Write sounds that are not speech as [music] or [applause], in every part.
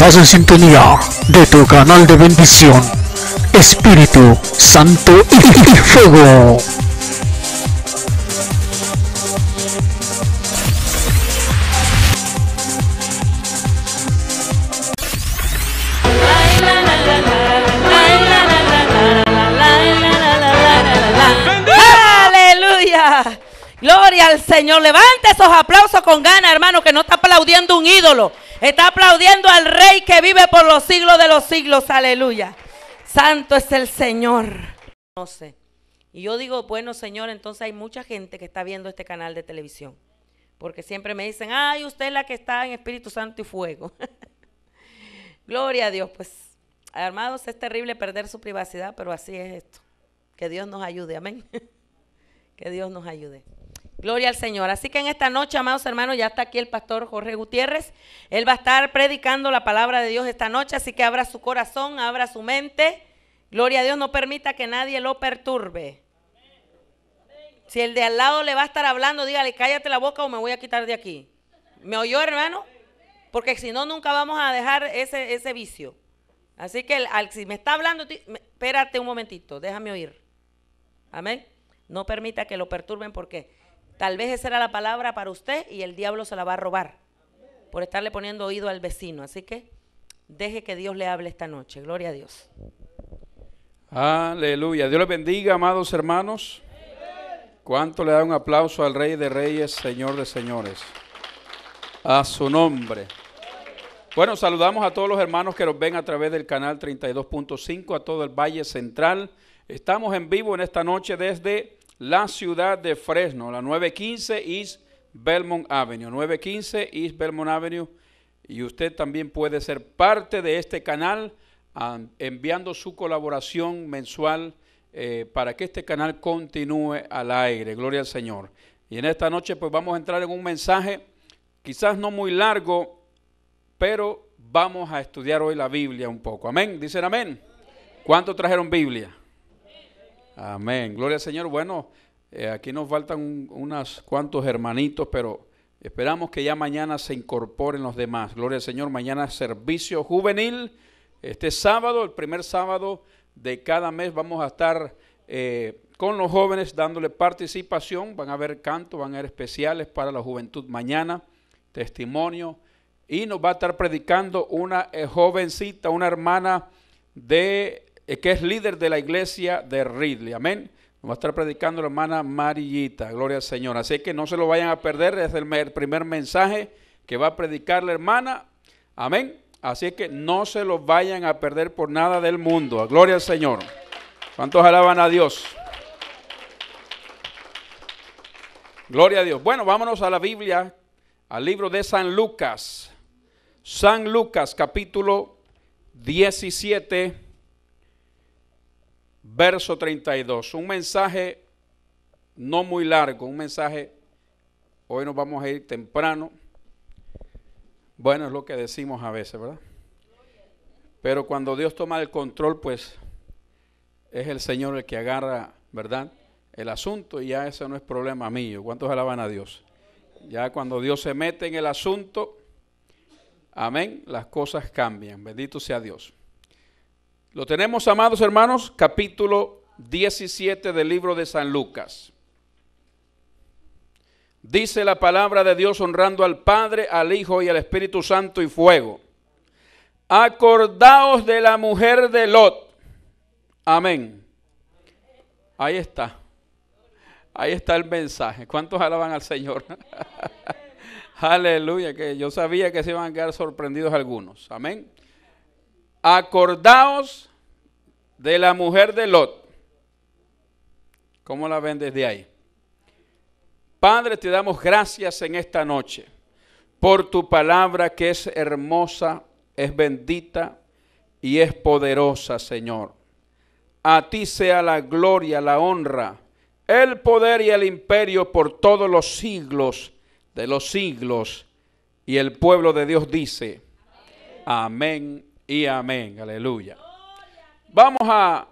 Estás en sintonía de tu canal de bendición, Espíritu Santo y Fuego. Gloria al Señor. Levante esos aplausos con ganas, hermano, que no está aplaudiendo un ídolo. Está aplaudiendo al Rey que vive por los siglos de los siglos. Aleluya. Santo es el Señor. No sé. Y yo digo, bueno, Señor, entonces hay mucha gente que está viendo este canal de televisión. Porque siempre me dicen, ay, usted es la que está en Espíritu Santo y Fuego. [laughs] Gloria a Dios. Pues, Armados es terrible perder su privacidad, pero así es esto. Que Dios nos ayude. Amén. [laughs] que Dios nos ayude. Gloria al Señor. Así que en esta noche, amados hermanos, ya está aquí el pastor Jorge Gutiérrez. Él va a estar predicando la palabra de Dios esta noche, así que abra su corazón, abra su mente. Gloria a Dios, no permita que nadie lo perturbe. Si el de al lado le va a estar hablando, dígale, cállate la boca o me voy a quitar de aquí. ¿Me oyó, hermano? Porque si no, nunca vamos a dejar ese, ese vicio. Así que si me está hablando, espérate un momentito, déjame oír. Amén. No permita que lo perturben porque Tal vez esa era la palabra para usted y el diablo se la va a robar por estarle poniendo oído al vecino. Así que deje que Dios le hable esta noche. Gloria a Dios. Aleluya. Dios les bendiga, amados hermanos. ¿Cuánto le da un aplauso al Rey de Reyes, Señor de Señores? A su nombre. Bueno, saludamos a todos los hermanos que nos ven a través del canal 32.5, a todo el Valle Central. Estamos en vivo en esta noche desde la ciudad de Fresno, la 915 East Belmont Avenue. 915 East Belmont Avenue. Y usted también puede ser parte de este canal ah, enviando su colaboración mensual eh, para que este canal continúe al aire. Gloria al Señor. Y en esta noche pues vamos a entrar en un mensaje quizás no muy largo, pero vamos a estudiar hoy la Biblia un poco. Amén. Dicen amén. cuánto trajeron Biblia? Amén. Gloria al Señor. Bueno, eh, aquí nos faltan unos cuantos hermanitos, pero esperamos que ya mañana se incorporen los demás. Gloria al Señor. Mañana servicio juvenil. Este sábado, el primer sábado de cada mes, vamos a estar eh, con los jóvenes dándole participación. Van a haber cantos, van a haber especiales para la juventud mañana, testimonio. Y nos va a estar predicando una eh, jovencita, una hermana de eh, que es líder de la iglesia de Ridley. Amén. Nos va a estar predicando la hermana Marillita. Gloria al Señor. Así que no se lo vayan a perder. es el primer mensaje que va a predicar la hermana. Amén. Así que no se lo vayan a perder por nada del mundo. Gloria al Señor. ¿Cuántos alaban a Dios? Gloria a Dios. Bueno, vámonos a la Biblia, al libro de San Lucas. San Lucas capítulo 17 verso 32. Un mensaje no muy largo, un mensaje, hoy nos vamos a ir temprano. Bueno, es lo que decimos a veces, ¿verdad? Pero cuando Dios toma el control, pues es el Señor el que agarra, ¿verdad? El asunto y ya ese no es problema mío. ¿Cuántos alaban a Dios? Ya cuando Dios se mete en el asunto, amén, las cosas cambian. Bendito sea Dios. Lo tenemos, amados hermanos, capítulo 17 del libro de San Lucas. Dice la palabra de Dios honrando al Padre, al Hijo y al Espíritu Santo y fuego. Acordaos de la mujer de Lot. Amén. Ahí está. Ahí está el mensaje. ¿Cuántos alaban al Señor? [laughs] Aleluya, que yo sabía que se iban a quedar sorprendidos algunos. Amén acordaos de la mujer de Lot. ¿Cómo la ven desde ahí? Padre, te damos gracias en esta noche por tu palabra que es hermosa, es bendita y es poderosa, Señor. A ti sea la gloria, la honra, el poder y el imperio por todos los siglos de los siglos. Y el pueblo de Dios dice, amén, y amén. Aleluya. Vamos a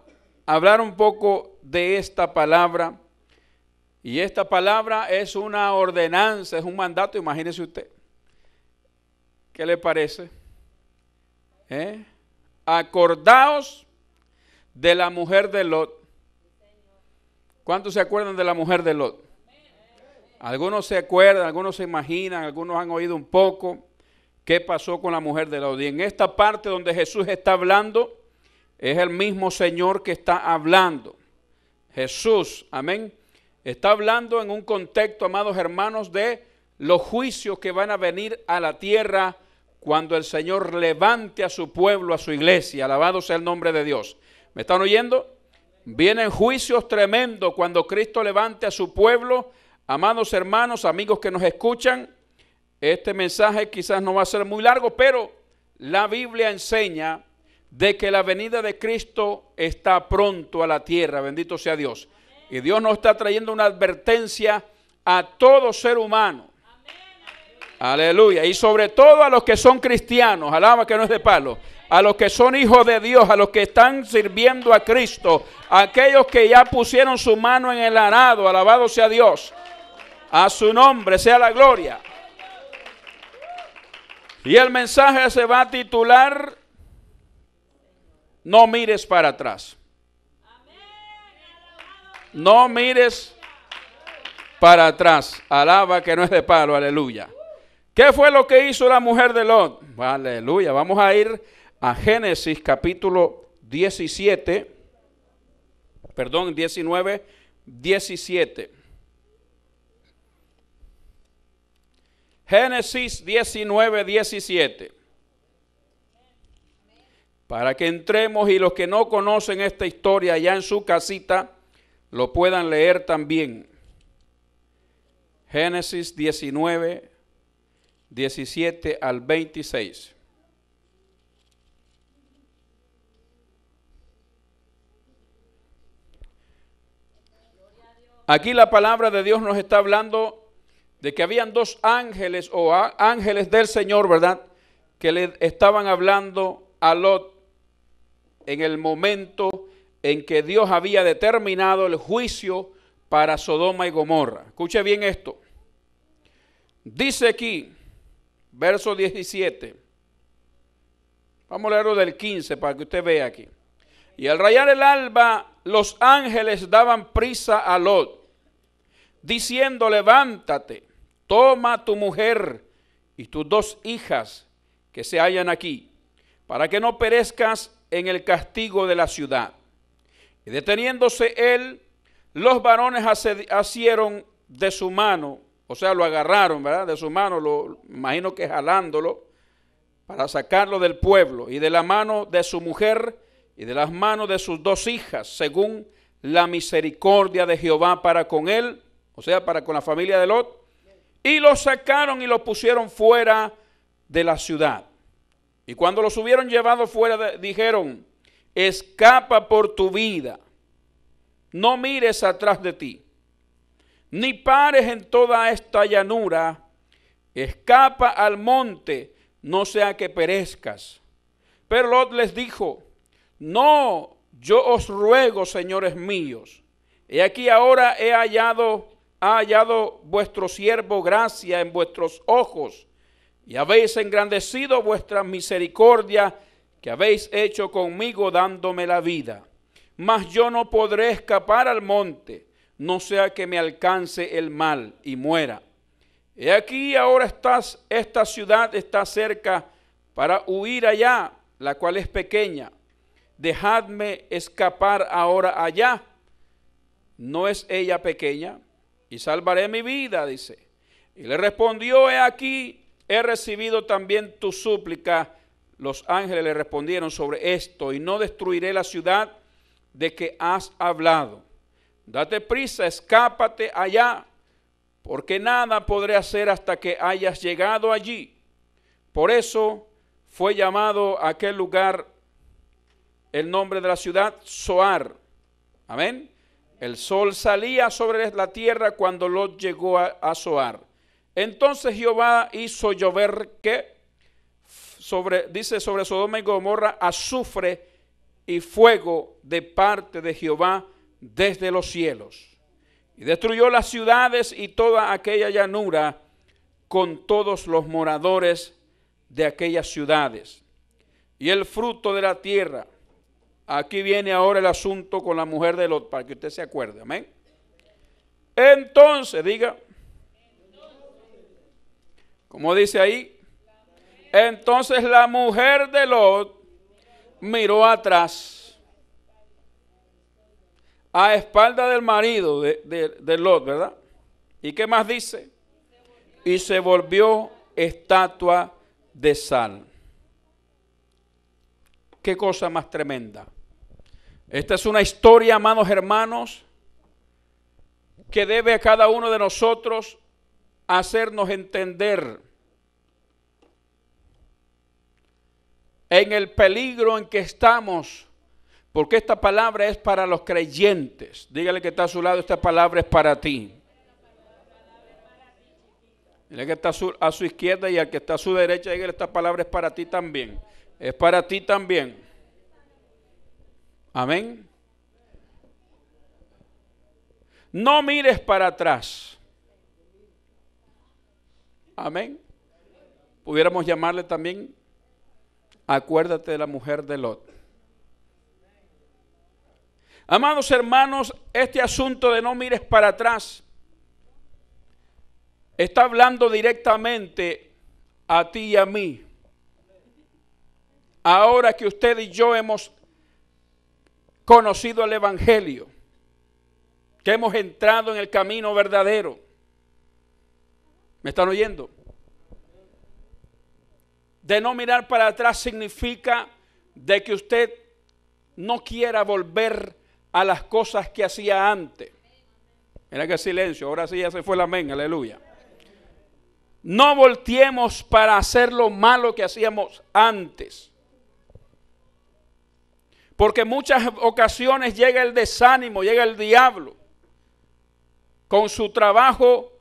hablar un poco de esta palabra. Y esta palabra es una ordenanza, es un mandato, imagínese usted. ¿Qué le parece? ¿Eh? Acordaos de la mujer de Lot. ¿Cuántos se acuerdan de la mujer de Lot? Algunos se acuerdan, algunos se imaginan, algunos han oído un poco qué pasó con la mujer de la odia? En esta parte donde Jesús está hablando, es el mismo Señor que está hablando. Jesús, amén, está hablando en un contexto, amados hermanos, de los juicios que van a venir a la tierra cuando el Señor levante a su pueblo, a su iglesia. Alabado sea el nombre de Dios. ¿Me están oyendo? Vienen juicios tremendos cuando Cristo levante a su pueblo. Amados hermanos, amigos que nos escuchan, este mensaje quizás no va a ser muy largo, pero la Biblia enseña de que la venida de Cristo está pronto a la tierra, bendito sea Dios. Y Dios nos está trayendo una advertencia a todo ser humano. Aleluya. Y sobre todo a los que son cristianos, alaba que no es de palo, a los que son hijos de Dios, a los que están sirviendo a Cristo, a aquellos que ya pusieron su mano en el arado, alabado sea Dios. A su nombre sea la gloria. Y el mensaje se va a titular, no mires para atrás. No mires para atrás. Alaba que no es de palo, aleluya. ¿Qué fue lo que hizo la mujer de Lot? Aleluya. Vamos a ir a Génesis capítulo 17, perdón, 19, 17. Génesis 19, 17. Para que entremos y los que no conocen esta historia ya en su casita lo puedan leer también. Génesis 19, 17 al 26. Aquí la palabra de Dios nos está hablando de que habían dos ángeles o ángeles del Señor, ¿verdad? Que le estaban hablando a Lot en el momento en que Dios había determinado el juicio para Sodoma y Gomorra. Escuche bien esto. Dice aquí, verso 17. Vamos a leerlo del 15 para que usted vea aquí. Y al rayar el alba, los ángeles daban prisa a Lot diciendo, levántate, toma tu mujer y tus dos hijas que se hallan aquí, para que no perezcas en el castigo de la ciudad. Y deteniéndose él, los varones asieron de su mano, o sea, lo agarraron, ¿verdad? De su mano, lo imagino que jalándolo, para sacarlo del pueblo, y de la mano de su mujer y de las manos de sus dos hijas, según la misericordia de Jehová para con él, o sea, para con la familia de Lot, y los sacaron y los pusieron fuera de la ciudad. Y cuando los hubieron llevado fuera, dijeron, escapa por tu vida, no mires atrás de ti, ni pares en toda esta llanura, escapa al monte, no sea que perezcas. Pero Lot les dijo, no, yo os ruego, señores míos, he aquí ahora he hallado ha hallado vuestro siervo gracia en vuestros ojos, y habéis engrandecido vuestra misericordia que habéis hecho conmigo dándome la vida. Mas yo no podré escapar al monte, no sea que me alcance el mal y muera. He aquí ahora estás, esta ciudad está cerca para huir allá, la cual es pequeña. Dejadme escapar ahora allá. ¿No es ella pequeña? y salvaré mi vida, dice. Y le respondió, he aquí, he recibido también tu súplica. Los ángeles le respondieron sobre esto, y no destruiré la ciudad de que has hablado. Date prisa, escápate allá, porque nada podré hacer hasta que hayas llegado allí. Por eso fue llamado aquel lugar el nombre de la ciudad Soar. Amén. El sol salía sobre la tierra cuando Lot llegó a, zoar Entonces Jehová hizo llover que sobre, dice sobre Sodoma y Gomorra azufre y fuego de parte de Jehová desde los cielos. Y destruyó las ciudades y toda aquella llanura con todos los moradores de aquellas ciudades. Y el fruto de la tierra Aquí viene ahora el asunto con la mujer de Lot, para que usted se acuerde, amén. Entonces, diga, como dice ahí, entonces la mujer de Lot miró atrás, a espalda del marido de, de Lot, ¿verdad? ¿Y qué más dice? Y se volvió estatua de sal. Qué cosa más tremenda. Esta es una historia, amados hermanos, que debe a cada uno de nosotros hacernos entender en el peligro en que estamos, porque esta palabra es para los creyentes. Dígale que está a su lado, esta palabra es para ti. Dile que está a su, izquierda y al que está a su derecha, dígale, esta palabra es para ti también. Es para ti también. Amén. No mires para atrás. Amén. Pudiéramos llamarle también, acuérdate de la mujer de Lot. Amados hermanos, este asunto de no mires para atrás está hablando directamente a ti y a mí. Ahora que usted y yo hemos conocido el Evangelio, que hemos entrado en el camino verdadero. ¿Me están oyendo? De no mirar para atrás significa de que usted no quiera volver a las cosas que hacía antes. Mira que silencio, ahora sí ya se fue el amén, aleluya. No volteemos para hacer lo malo que hacíamos antes. Porque muchas ocasiones llega el desánimo, llega el diablo con su trabajo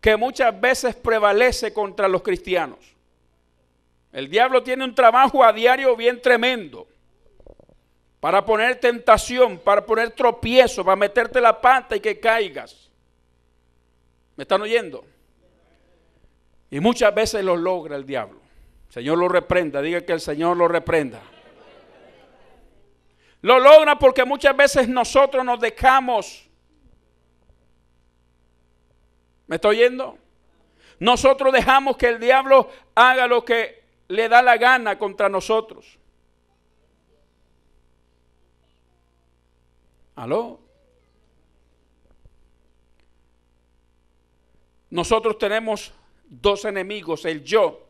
que muchas veces prevalece contra los cristianos. El diablo tiene un trabajo a diario bien tremendo para poner tentación, para poner tropiezo, para meterte la pata y que caigas. ¿Me están oyendo? Y muchas veces lo logra el diablo. El Señor lo reprenda, diga que el Señor lo reprenda. Lo logra porque muchas veces nosotros nos dejamos. ¿Me estoy yendo? Nosotros dejamos que el diablo haga lo que le da la gana contra nosotros. ¿Aló? Nosotros tenemos dos enemigos, el yo.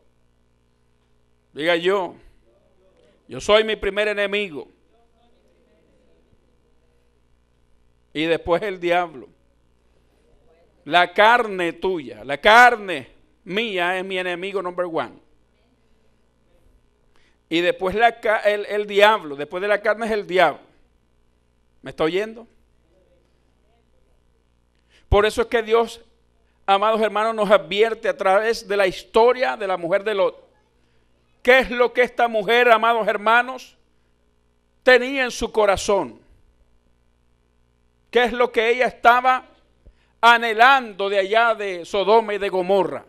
Diga yo, yo soy mi primer enemigo. y después el diablo. La carne tuya, la carne mía es mi enemigo number one. Y después la, el, el diablo, después de la carne es el diablo. ¿Me está oyendo? Por eso es que Dios, amados hermanos, nos advierte a través de la historia de la mujer de Lot. ¿Qué es lo que esta mujer, amados hermanos, tenía en su corazón? ¿Qué es lo que ella estaba anhelando de allá de Sodoma y de Gomorra.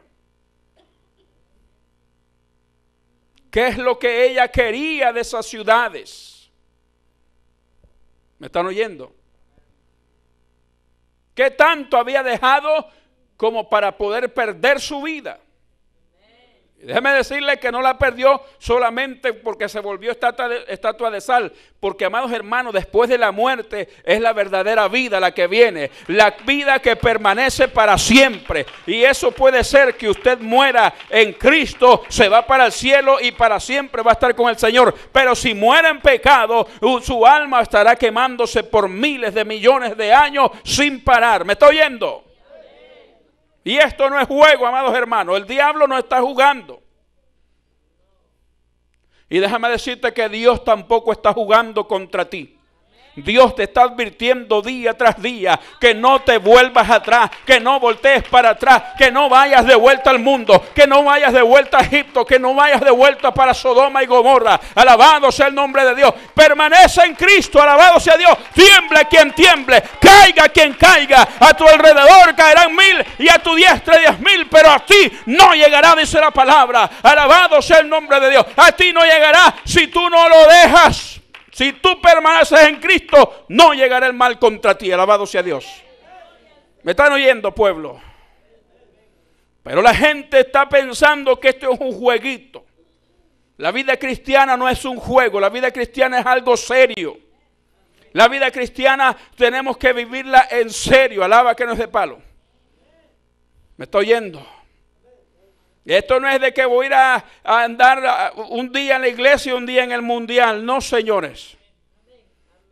¿Qué es lo que ella quería de esas ciudades? ¿Me están oyendo? ¿Qué tanto había dejado como para poder perder su vida? Déjeme decirle que no la perdió solamente porque se volvió estatua de, sal, porque amados hermanos, después de la muerte es la verdadera vida la que viene, la vida que permanece para siempre. Y eso puede ser que usted muera en Cristo, se va para el cielo y para siempre va a estar con el Señor. Pero si muere en pecado, su alma estará quemándose por miles de millones de años sin parar. ¿Me está oyendo? Y esto no es juego, amados hermanos. El diablo no está jugando. Y déjame decirte que Dios tampoco está jugando contra ti. Dios te está advirtiendo día tras día que no te vuelvas atrás, que no voltees para atrás, que no vayas de vuelta al mundo, que no vayas de vuelta a Egipto, que no vayas de vuelta para Sodoma y Gomorra. Alabado sea el nombre de Dios. Permanece en Cristo, alabado sea Dios. Tiemble quien tiemble, caiga quien caiga. A tu alrededor caerán mil y a tu diestra diez mil, pero a ti no llegará, dice la palabra. Alabado sea el nombre de Dios. A ti no llegará si tú no lo dejas. Si tú permaneces en Cristo, no llegará el mal contra ti. Alabado sea Dios. ¿Me están oyendo, pueblo? Pero la gente está pensando que esto es un jueguito. La vida cristiana no es un juego, la vida cristiana es algo serio. La vida cristiana tenemos que vivirla en serio. Alaba que no es de palo. ¿Me está oyendo? Esto no es de que voy a ir a, andar un día en la iglesia y un día en el mundial. No, señores.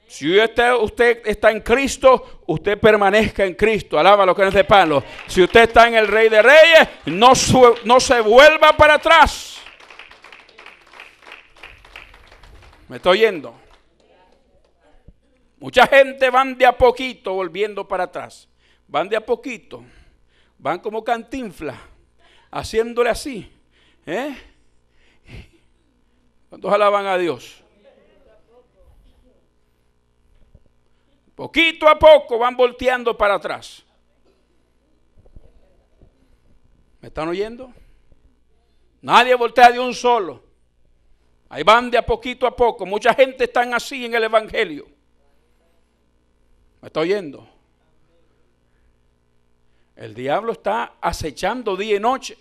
Si usted, está en Cristo, usted permanezca en Cristo. Alaba lo que es de palo. Si usted está en el Rey de Reyes, no, se vuelva para atrás. Me estoy yendo. Mucha gente van de a poquito volviendo para atrás. Van de a poquito. Van como cantinflas haciéndole así. ¿Eh? ¿Cuántos alaban a Dios? Poquito a poco van volteando para atrás. ¿Me están oyendo? Nadie voltea de un solo. Ahí van de a poquito a poco. Mucha gente está así en el Evangelio. ¿Me está oyendo? El diablo está acechando día y noche.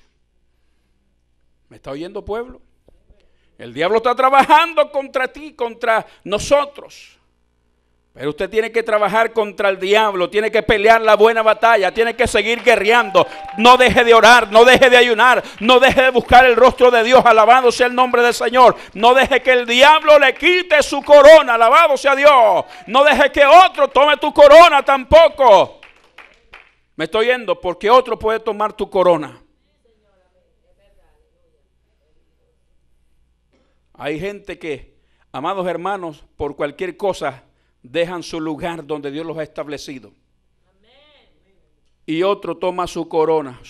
¿Me está oyendo pueblo? El diablo está trabajando contra ti, contra nosotros. Pero usted tiene que trabajar contra el diablo, tiene que pelear la buena batalla, tiene que seguir guerreando. No deje de orar, no deje de ayunar, no deje de buscar el rostro de Dios, alabado sea el nombre del Señor. No deje que el diablo le quite su corona, alabado sea Dios. No deje que otro tome tu corona tampoco. Me estoy yendo porque otro puede tomar tu corona. Hay gente que, amados hermanos, por cualquier cosa dejan su lugar donde Dios los ha establecido. Y otro toma su corona.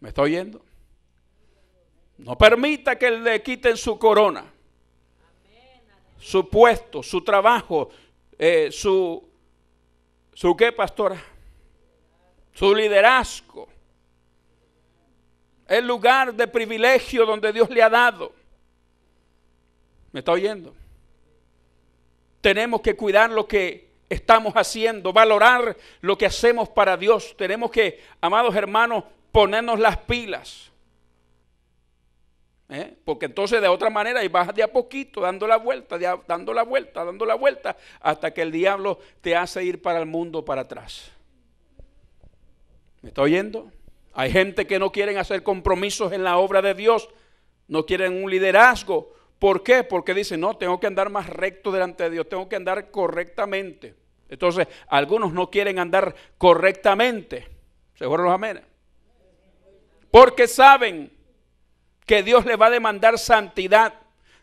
¿Me estoy oyendo? No permita que le quiten su corona, su puesto, su trabajo, eh, su ¿Su qué, pastora? Su liderazgo. El lugar de privilegio donde Dios le ha dado. ¿Me está oyendo? Tenemos que cuidar lo que estamos haciendo, valorar lo que hacemos para Dios. Tenemos que, amados hermanos, ponernos las pilas. ¿eh? Porque entonces de otra manera y vas de a poquito dando la vuelta, dando la vuelta, dando la vuelta, hasta que el diablo te hace ir para el mundo para atrás. ¿Me está oyendo? Hay gente que no quieren hacer compromisos en la obra de Dios, no quieren un liderazgo. ¿Por qué? Porque dicen, no, tengo que andar más recto delante de Dios, tengo que andar correctamente. Entonces, algunos no quieren andar correctamente. Seguro los amenes? Porque saben que Dios le va a demandar santidad,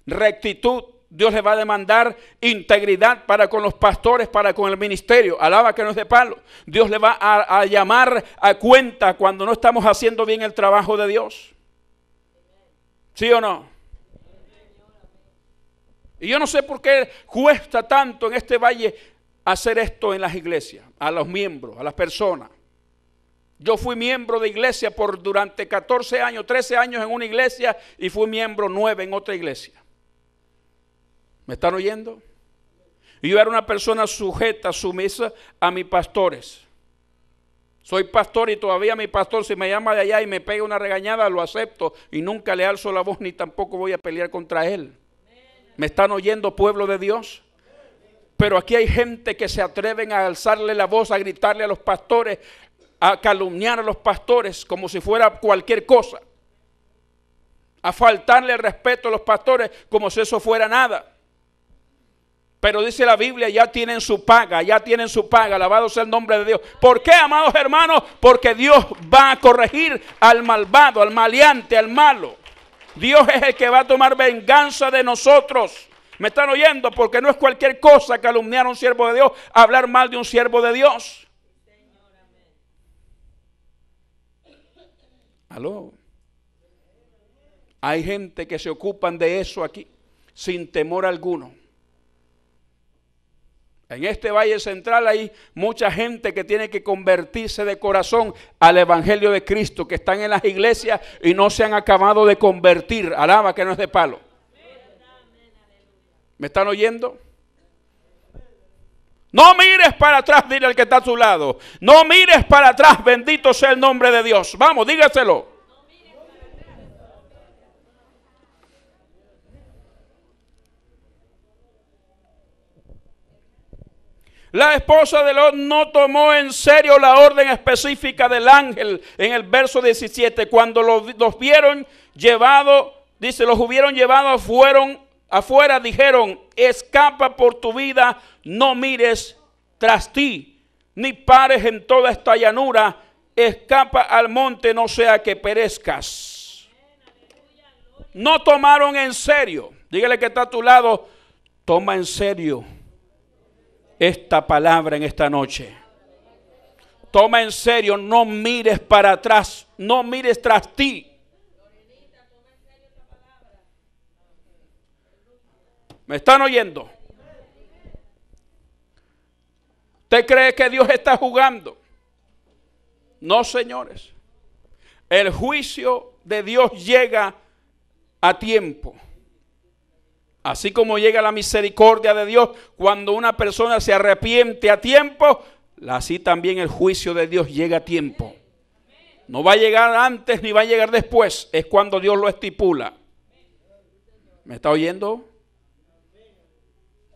rectitud, Dios le va a demandar integridad para con los pastores, para con el ministerio. Alaba que no es de palo. Dios le va a, a, llamar a cuenta cuando no estamos haciendo bien el trabajo de Dios. ¿Sí o no? Y yo no sé por qué cuesta tanto en este valle hacer esto en las iglesias, a los miembros, a las personas. Yo fui miembro de iglesia por durante 14 años, 13 años en una iglesia y fui miembro 9 en otra iglesia. ¿Me están oyendo? yo era una persona sujeta, sumisa a mis pastores. Soy pastor y todavía mi pastor, si me llama de allá y me pega una regañada, lo acepto y nunca le alzo la voz ni tampoco voy a pelear contra él. ¿Me están oyendo, pueblo de Dios? Pero aquí hay gente que se atreven a alzarle la voz, a gritarle a los pastores, a calumniar a los pastores como si fuera cualquier cosa, a faltarle el respeto a los pastores como si eso fuera nada. Pero dice la Biblia, ya tienen su paga, ya tienen su paga, alabado sea el nombre de Dios. ¿Por qué, amados hermanos? Porque Dios va a corregir al malvado, al maleante, al malo. Dios es el que va a tomar venganza de nosotros. ¿Me están oyendo? Porque no es cualquier cosa calumniar a un siervo de Dios, hablar mal de un siervo de Dios. Aló. Hay gente que se ocupan de eso aquí sin temor alguno. En este Valle Central hay mucha gente que tiene que convertirse de corazón al Evangelio de Cristo, que están en las iglesias y no se han acabado de convertir. Alaba que no es de palo. ¿Me están oyendo? No mires para atrás, dile al que está a su lado. No mires para atrás, bendito sea el nombre de Dios. Vamos, dígaselo. La esposa de Lot no tomó en serio la orden específica del ángel en el verso 17. Cuando los, los vieron llevado, dice, los hubieron llevado, fueron afuera dijeron, escapa por tu vida, no mires tras ti, ni pares en toda esta llanura, escapa al monte, no sea que perezcas. No tomaron en serio. Dígale que está a tu lado, toma en serio esta palabra en esta noche. Toma en serio, no mires para atrás, no mires tras ti. ¿Me están oyendo? ¿Usted cree que Dios está jugando? No, señores. El juicio de Dios llega a tiempo. Así como llega la misericordia de Dios cuando una persona se arrepiente a tiempo, así también el juicio de Dios llega a tiempo. No va a llegar antes ni va a llegar después, es cuando Dios lo estipula. ¿Me está oyendo?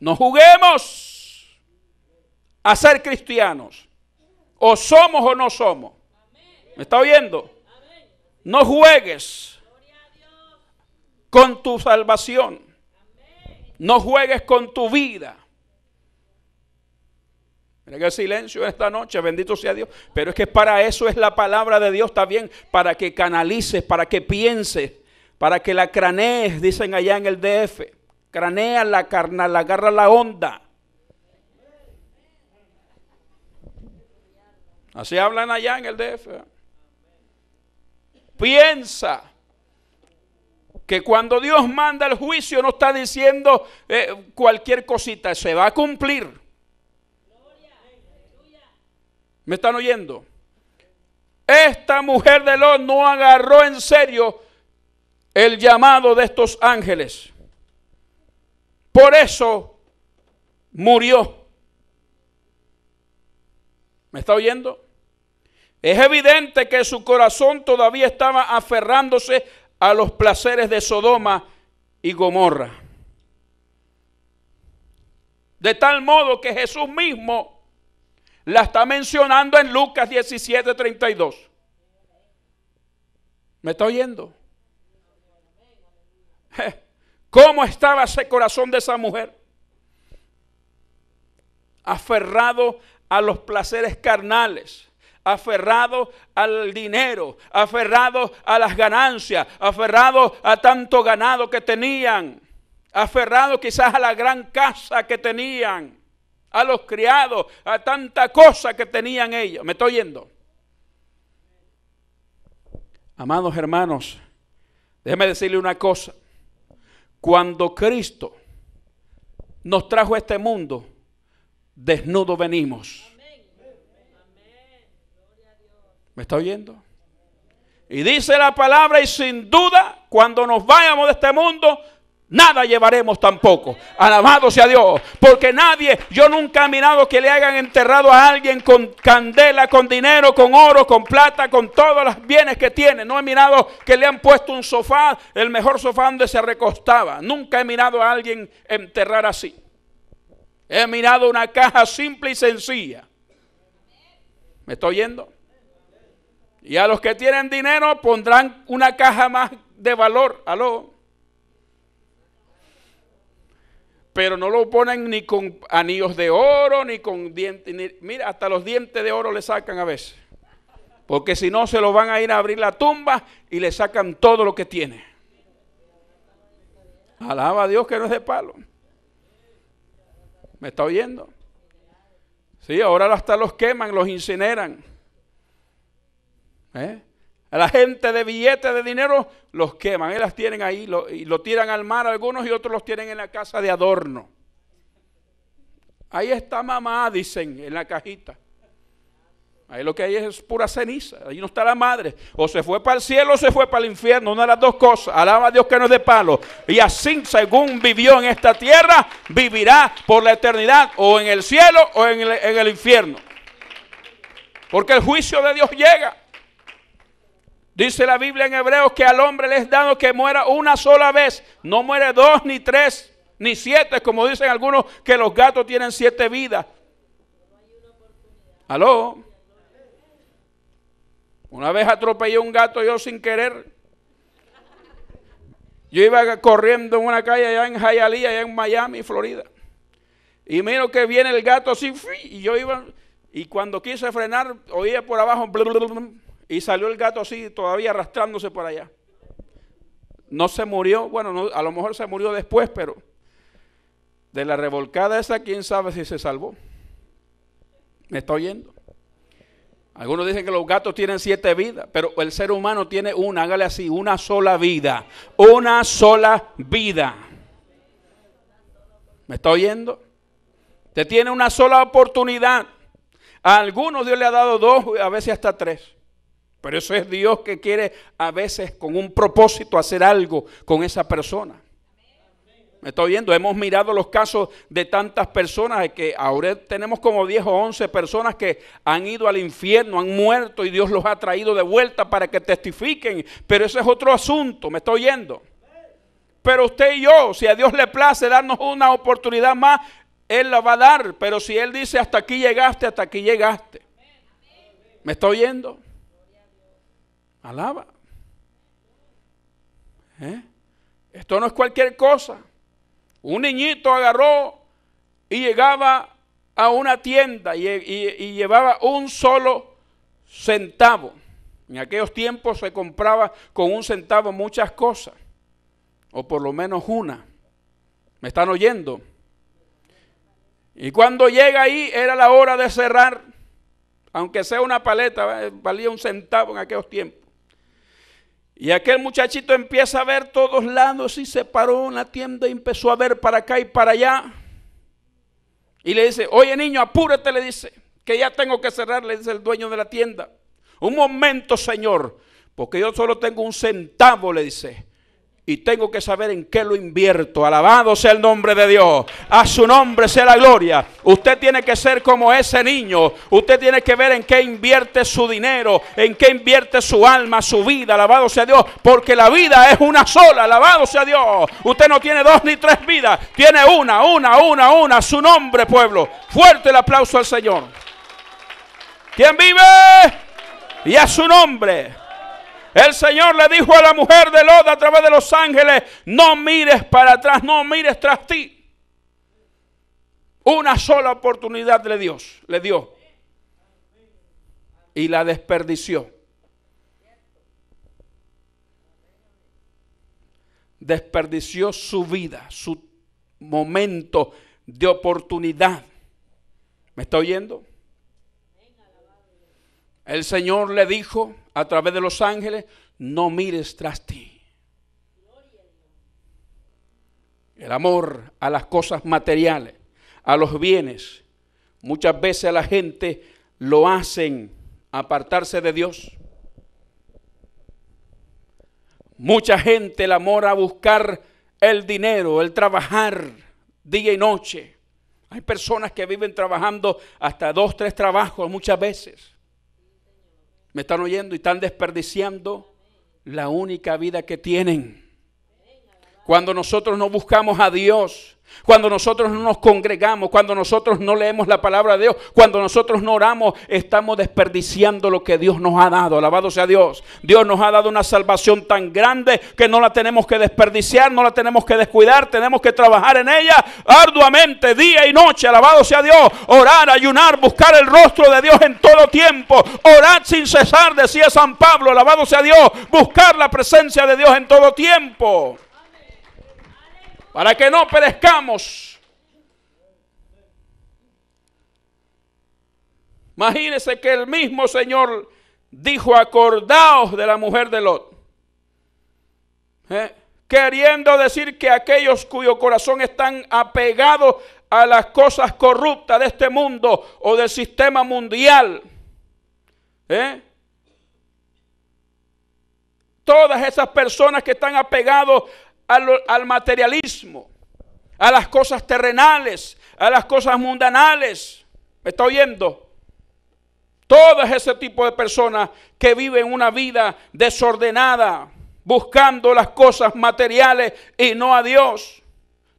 No juguemos a ser cristianos. O somos o no somos. ¿Me está oyendo? No juegues con tu salvación. No juegues con tu vida. Mira que silencio esta noche, bendito sea Dios. Pero es que para eso es la palabra de Dios también, para que canalices, para que pienses, para que la cranees, dicen allá en el DF. Cranea la carnal, agarra la onda. Así hablan allá en el DF. Piensa que cuando Dios manda el juicio no está diciendo eh, cualquier cosita, se va a cumplir. ¿Me están oyendo? Esta mujer de los no agarró en serio el llamado de estos ángeles. Por eso murió. ¿Me está oyendo? Es evidente que su corazón todavía estaba aferrándose a los placeres de Sodoma y Gomorra. De tal modo que Jesús mismo la está mencionando en Lucas 17.32. ¿Me está oyendo? ¿Cómo estaba ese corazón de esa mujer? Aferrado a los placeres carnales, aferrado al dinero, aferrado a las ganancias, aferrado a tanto ganado que tenían, aferrado quizás a la gran casa que tenían, a los criados, a tanta cosa que tenían ellos. Me estoy yendo. Amados hermanos, déjeme decirle una cosa. Cuando Cristo nos trajo a este mundo, desnudo venimos. ¿Me está oyendo? Y dice la palabra, y sin duda, cuando nos vayamos de este mundo, nada llevaremos tampoco. Alabado sea Dios, porque nadie, yo nunca he mirado que le hayan enterrado a alguien con candela, con dinero, con oro, con plata, con todos los bienes que tiene. No he mirado que le han puesto un sofá, el mejor sofá donde se recostaba. Nunca he mirado a alguien enterrar así. He mirado una caja simple y sencilla. ¿Me estoy oyendo? Y a los que tienen dinero pondrán una caja más de valor. Aló. pero no lo ponen ni con anillos de oro, ni con dientes. mira, hasta los dientes de oro le sacan a veces. Porque si no, se los van a ir a abrir la tumba y le sacan todo lo que tiene. Alaba a Dios que no es de palo. ¿Me está oyendo? Sí, ahora hasta los queman, los incineran. ¿Eh? a la gente de billetes de dinero, los queman. Ellas las tienen ahí y lo tiran al mar algunos y otros los tienen en la casa de adorno. Ahí está mamá, dicen, en la cajita. Ahí lo que hay es pura ceniza. Ahí no está la madre. O se fue para el cielo o se fue para el infierno. Una de las dos cosas. Alaba a Dios que no es de palo. Y así, según vivió en esta tierra, vivirá por la eternidad. O en el cielo o en el infierno. Porque el juicio de Dios llega. Dice la Biblia en Hebreos que al hombre le es dado que muera una sola vez, no muere dos, ni tres, ni siete, como dicen algunos que los gatos tienen siete vidas. Aló. Una vez atropellé un gato yo sin querer. Yo iba corriendo en una calle allá en Hialeah, allá en Miami, Florida. Y miro que viene el gato así, y yo iba, y cuando quise frenar, oía por abajo, y salió el gato así, todavía arrastrándose por allá. No se murió, bueno, a lo mejor se murió después, pero de la revolcada esa, quién sabe si se salvó. ¿Me está oyendo? Algunos dicen que los gatos tienen siete vidas, pero el ser humano tiene una, hágale así, una sola vida, una sola vida. ¿Me está oyendo? Te tiene una sola oportunidad. A algunos Dios le ha dado dos, a veces hasta tres. Pero eso es Dios que quiere a veces con un propósito hacer algo con esa persona. Me estoy viendo, hemos mirado los casos de tantas personas que ahora tenemos como 10 o 11 personas que han ido al infierno, han muerto y Dios los ha traído de vuelta para que testifiquen. Pero ese es otro asunto, me estoy oyendo. Pero usted y yo, si a Dios le place darnos una oportunidad más, Él la va a dar. Pero si Él dice, hasta aquí llegaste, hasta aquí llegaste. ¿Me estoy oyendo? Alaba. ¿Eh? Esto no es cualquier cosa. Un niñito agarró y llegaba a una tienda y llevaba un solo centavo. En aquellos tiempos se compraba con un centavo muchas cosas, o por lo menos una. ¿Me están oyendo? Y cuando llega ahí era la hora de cerrar, aunque sea una paleta, valía un centavo en aquellos tiempos. Y aquel muchachito empieza a ver todos lados y se paró en la tienda y empezó a ver para acá y para allá. Y le dice, oye niño, apúrate, le dice, que ya tengo que cerrar, le dice el dueño de la tienda. Un momento, señor, porque yo solo tengo un centavo, le dice y tengo que saber en qué lo invierto. Alabado sea el nombre de Dios. A su nombre sea la gloria. Usted tiene que ser como ese niño. Usted tiene que ver en qué invierte su dinero, en qué invierte su alma, su vida. Alabado sea Dios. Porque la vida es una sola. Alabado sea Dios. Usted no tiene dos ni tres vidas. Tiene una, una, una, una. Su nombre, pueblo. Fuerte el aplauso al Señor. ¿Quién vive? Y a su nombre. El Señor le dijo a la mujer de Loda a través de los ángeles, no mires para atrás, no mires tras ti. Una sola oportunidad le dio, le dio. Y la desperdició. Desperdició su vida, su momento de oportunidad. ¿Me está oyendo? El Señor le dijo, a través de los ángeles, no mires tras ti. El amor a las cosas materiales, a los bienes. Muchas veces la gente lo hacen apartarse de Dios. Mucha gente el amor a buscar el dinero, el trabajar día y noche. Hay personas que viven trabajando hasta dos, tres trabajos muchas veces. Me están oyendo y están desperdiciando la única vida que tienen. Cuando nosotros no buscamos a Dios, cuando nosotros no nos congregamos, cuando nosotros no leemos la palabra de Dios, cuando nosotros no oramos, estamos desperdiciando lo que Dios nos ha dado. Alabado sea Dios. Dios nos ha dado una salvación tan grande que no la tenemos que desperdiciar, no la tenemos que descuidar, tenemos que trabajar en ella arduamente, día y noche. Alabado sea Dios. Orar, ayunar, buscar el rostro de Dios en todo tiempo. Orar sin cesar, decía San Pablo. Alabado sea Dios. Buscar la presencia de Dios en todo tiempo para que no perezcamos. Imagínense que el mismo Señor dijo, acordaos de la mujer de Lot. ¿eh? Queriendo decir que aquellos cuyo corazón están apegados a las cosas corruptas de este mundo o del sistema mundial. ¿eh? Todas esas personas que están apegados al, materialismo, a las cosas terrenales, a las cosas mundanales. ¿Me está oyendo? Todo ese tipo de personas que viven una vida desordenada, buscando las cosas materiales y no a Dios,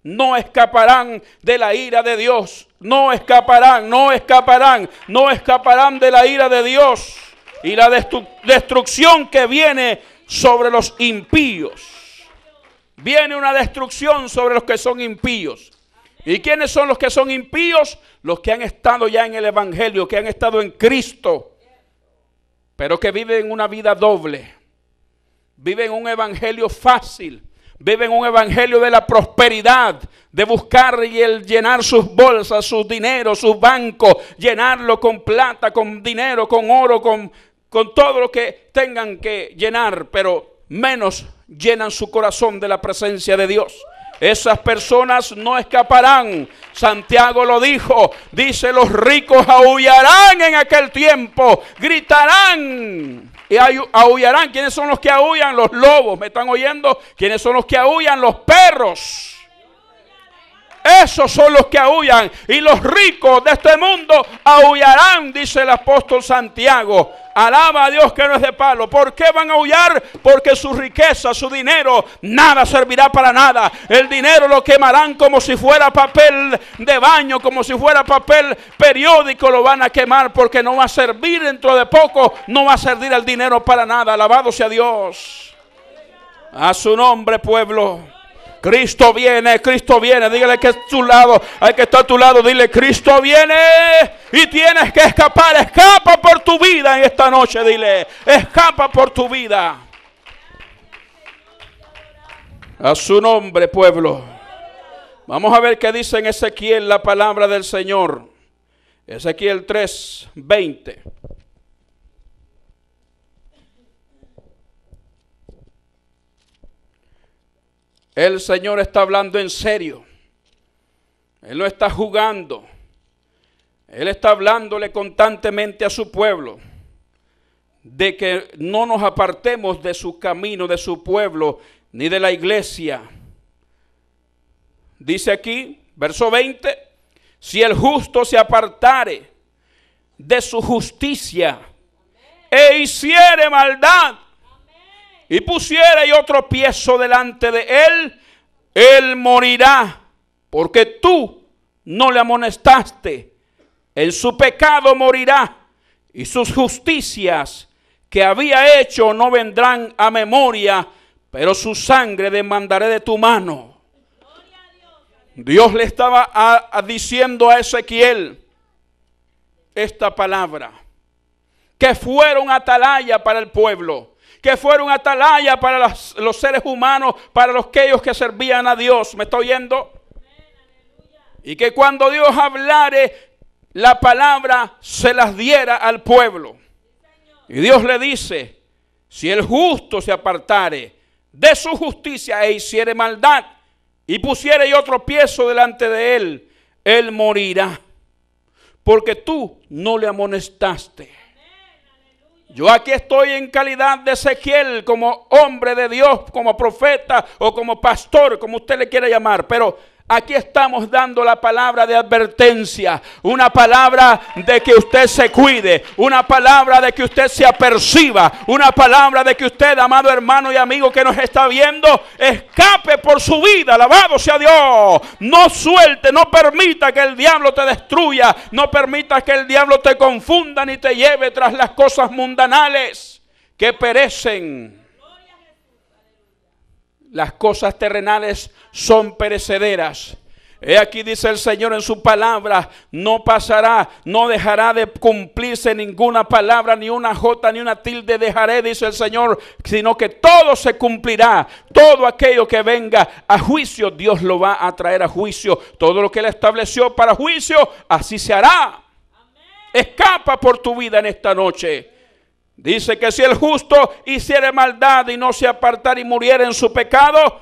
no escaparán de la ira de Dios. No escaparán, no escaparán, no escaparán de la ira de Dios y la destrucción que viene sobre los impíos viene una destrucción sobre los que son impíos. ¿Y quiénes son los que son impíos? Los que han estado ya en el Evangelio, que han estado en Cristo, pero que viven una vida doble. Viven un Evangelio fácil, viven un Evangelio de la prosperidad, de buscar y el llenar sus bolsas, sus dineros, sus bancos, llenarlo con plata, con dinero, con oro, con, con todo lo que tengan que llenar, pero menos llenan su corazón de la presencia de Dios. Esas personas no escaparán. Santiago lo dijo. Dice, los ricos aullarán en aquel tiempo. Gritarán. Y aullarán. ¿Quiénes son los que aullan? Los lobos. ¿Me están oyendo? ¿Quiénes son los que aullan? Los perros. Esos son los que aullan. Y los ricos de este mundo aullarán, dice el apóstol Santiago. Alaba a Dios que no es de palo. ¿Por qué van a aullar? Porque su riqueza, su dinero, nada servirá para nada. El dinero lo quemarán como si fuera papel de baño, como si fuera papel periódico. Lo van a quemar porque no va a servir dentro de poco. No va a servir el dinero para nada. Alabado sea Dios. A su nombre, pueblo. Cristo viene, Cristo viene. Dígale que es tu lado, hay que estar a tu lado. Dile, Cristo viene y tienes que escapar. Escapa por tu vida en esta noche, dile. Escapa por tu vida. A su nombre, pueblo. Vamos a ver qué dice en Ezequiel la palabra del Señor. Ezequiel 3, 20. El Señor está hablando en serio. Él no está jugando. Él está hablándole constantemente a su pueblo de que no nos apartemos de su camino, de su pueblo, ni de la iglesia. Dice aquí, verso 20, si el justo se apartare de su justicia e hiciere maldad, y pusiere otro piezo delante de él, él morirá, porque tú no le amonestaste. En su pecado morirá, y sus justicias que había hecho no vendrán a memoria, pero su sangre demandaré de tu mano. Dios le estaba diciendo a Ezequiel esta palabra, que fueron atalaya para el pueblo que fueron atalaya para los, seres humanos, para los que ellos que servían a Dios. ¿Me está oyendo? Y que cuando Dios hablare, la palabra se las diera al pueblo. Y Dios le dice, si el justo se apartare de su justicia e hiciere maldad y pusiere otro piezo delante de él, él morirá. Porque tú no le amonestaste. Yo aquí estoy en calidad de Ezequiel, como hombre de Dios, como profeta o como pastor, como usted le quiera llamar, pero Aquí estamos dando la palabra de advertencia, una palabra de que usted se cuide, una palabra de que usted se aperciba, una palabra de que usted, amado hermano y amigo que nos está viendo, escape por su vida, alabado sea Dios. No suelte, no permita que el diablo te destruya, no permita que el diablo te confunda ni te lleve tras las cosas mundanales que perecen las cosas terrenales son perecederas. He aquí dice el Señor en su palabra, no pasará, no dejará de cumplirse ninguna palabra, ni una jota, ni una tilde dejaré, dice el Señor, sino que todo se cumplirá. Todo aquello que venga a juicio, Dios lo va a traer a juicio. Todo lo que Él estableció para juicio, así se hará. Escapa por tu vida en esta noche. Dice que si el justo hiciere maldad y no se apartare y muriere en su pecado,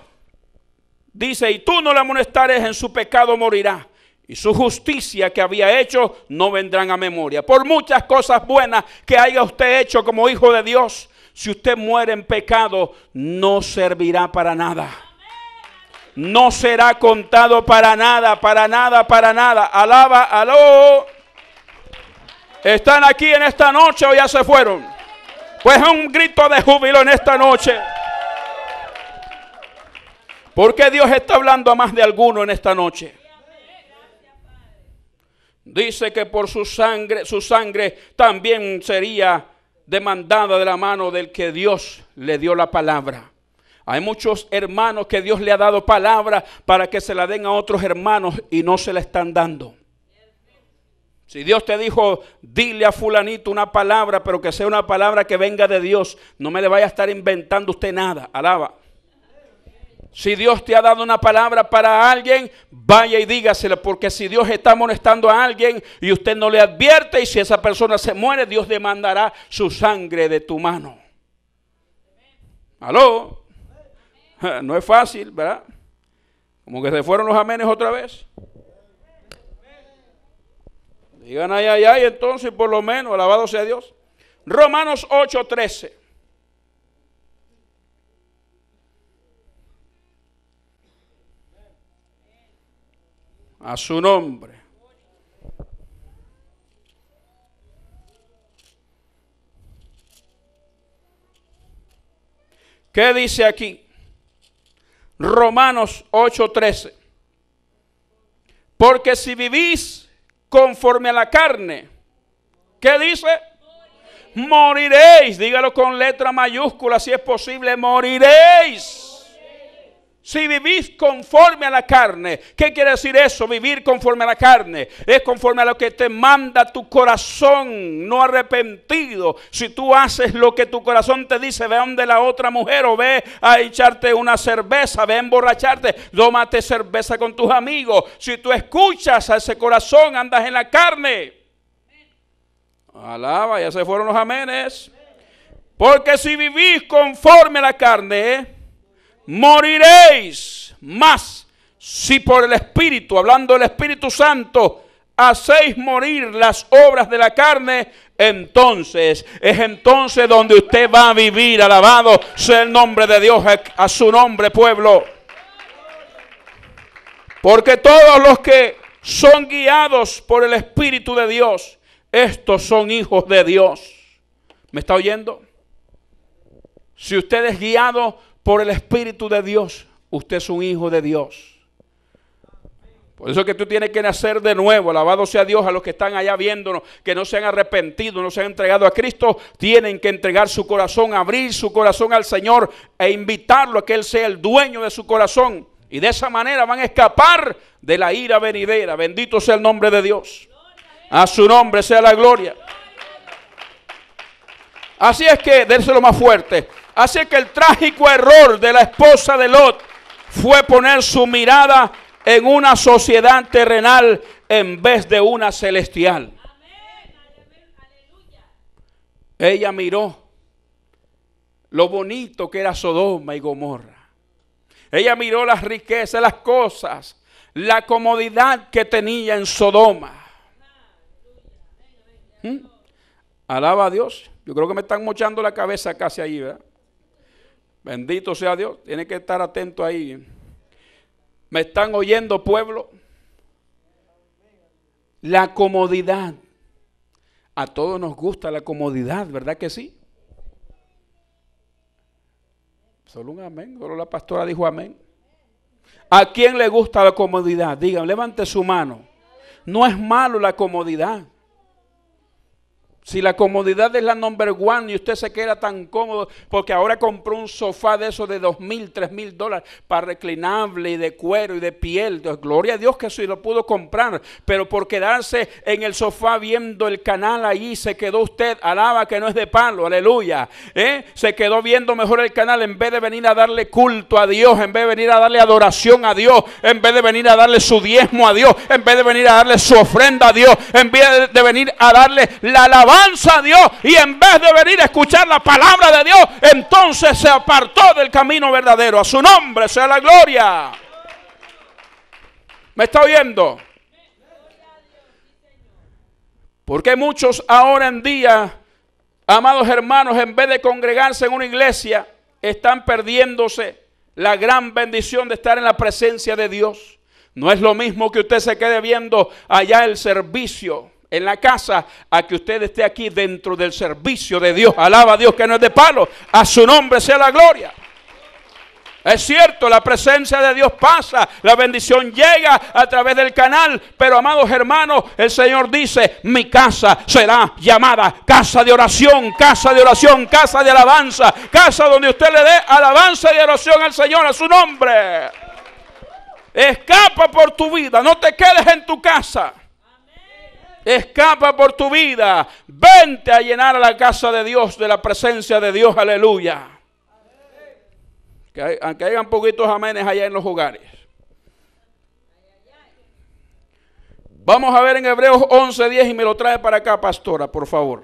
dice, y tú no le amonestares en su pecado morirá. Y su justicia que había hecho no vendrán a memoria. Por muchas cosas buenas que haya usted hecho como hijo de Dios, si usted muere en pecado, no servirá para nada. No será contado para nada, para nada, para nada. Alaba, aló. Están aquí en esta noche o ya se fueron. Pues un grito de júbilo en esta noche. Porque Dios está hablando a más de alguno en esta noche. Dice que por su sangre, su sangre también sería demandada de la mano del que Dios le dio la palabra. Hay muchos hermanos que Dios le ha dado palabra para que se la den a otros hermanos y no se la están dando. Si Dios te dijo, dile a fulanito una palabra, pero que sea una palabra que venga de Dios, no me le vaya a estar inventando usted nada, alaba. Si Dios te ha dado una palabra para alguien, vaya y dígasela, porque si Dios está molestando a alguien y usted no le advierte y si esa persona se muere, Dios demandará su sangre de tu mano. ¿Aló? [laughs] No es fácil, ¿verdad? Como que se fueron los amenes otra vez. Digan ay, ay, ay, entonces por lo menos, alabado sea Dios. Romanos 8:13. A su nombre. ¿Qué dice aquí? Romanos 8:13. Porque si vivís conforme a la carne. ¿Qué dice? Moriréis. Dígalo con letra mayúscula si es posible. Moriréis. Si vivís conforme a la carne, ¿qué quiere decir eso? Vivir conforme a la carne es conforme a lo que te manda tu corazón, no arrepentido. Si tú haces lo que tu corazón te dice, ve a donde la otra mujer o ve a echarte una cerveza, ve a emborracharte, Dómate cerveza con tus amigos. Si tú escuchas a ese corazón, andas en la carne. Alaba, ya se fueron los amenes. Porque si vivís conforme a la carne, ¿eh? moriréis más si por el Espíritu, hablando del Espíritu Santo, hacéis morir las obras de la carne, entonces es entonces donde usted va a vivir. Alabado sea el nombre de Dios, a su nombre pueblo. Porque todos los que son guiados por el Espíritu de Dios, estos son hijos de Dios. ¿Me está oyendo? Si usted es guiado por el Espíritu de Dios, usted es un hijo de Dios. Por eso que tú tienes que nacer de nuevo. Alabado sea Dios a los que están allá viéndonos, que no se han arrepentido, no se han entregado a Cristo. Tienen que entregar su corazón, abrir su corazón al Señor e invitarlo a que Él sea el dueño de su corazón. Y de esa manera van a escapar de la ira venidera. Bendito sea el nombre de Dios. A su nombre sea la gloria. Así es que, dérselo más fuerte. Así que el trágico error de la esposa de Lot fue poner su mirada en una sociedad terrenal en vez de una celestial. Ella miró lo bonito que era Sodoma y Gomorra. Ella miró las riquezas, las cosas, la comodidad que tenía en Sodoma. ¿Mm? Alaba a Dios. Yo creo que me están mochando la cabeza casi ahí, ¿verdad? Bendito sea Dios. Tiene que estar atento ahí. ¿Me están oyendo, pueblo? La comodidad. A todos nos gusta la comodidad, ¿verdad que sí? Solo un amén. Solo la pastora dijo amén. ¿A quién le gusta la comodidad? Digan, levante su mano. No es malo la comodidad. Si la comodidad es la number one y usted se queda tan cómodo porque ahora compró un sofá de eso de dos mil, tres mil dólares para reclinable y de cuero y de piel. Gloria a Dios que si lo pudo comprar. Pero por quedarse en el sofá viendo el canal ahí se quedó usted. Alaba que no es de palo, aleluya. ¿eh? Se quedó viendo mejor el canal en vez de venir a darle culto a Dios, en vez de venir a darle adoración a Dios, en vez de venir a darle su diezmo a Dios, en vez de venir a darle su ofrenda a Dios, en vez de venir a darle la alabanza Avanza a Dios y en vez de venir a escuchar la palabra de Dios, entonces se apartó del camino verdadero. A su nombre sea la gloria. ¿Me está oyendo? Porque muchos ahora en día, amados hermanos, en vez de congregarse en una iglesia, están perdiéndose la gran bendición de estar en la presencia de Dios. No es lo mismo que usted se quede viendo allá el servicio en la casa a que usted esté aquí dentro del servicio de Dios. Alaba a Dios que no es de palo. A su nombre sea la gloria. Es cierto, la presencia de Dios pasa, la bendición llega a través del canal, pero amados hermanos, el Señor dice, mi casa será llamada casa de oración, casa de oración, casa de alabanza, casa donde usted le dé alabanza y oración al Señor, a su nombre. Escapa por tu vida, no te quedes en tu casa escapa por tu vida. Vente a llenar a la casa de Dios, de la presencia de Dios, aleluya. Que aunque hayan poquitos amenes allá en los hogares. Vamos a ver en Hebreos 11, 10 y me lo trae para acá, pastora, por favor.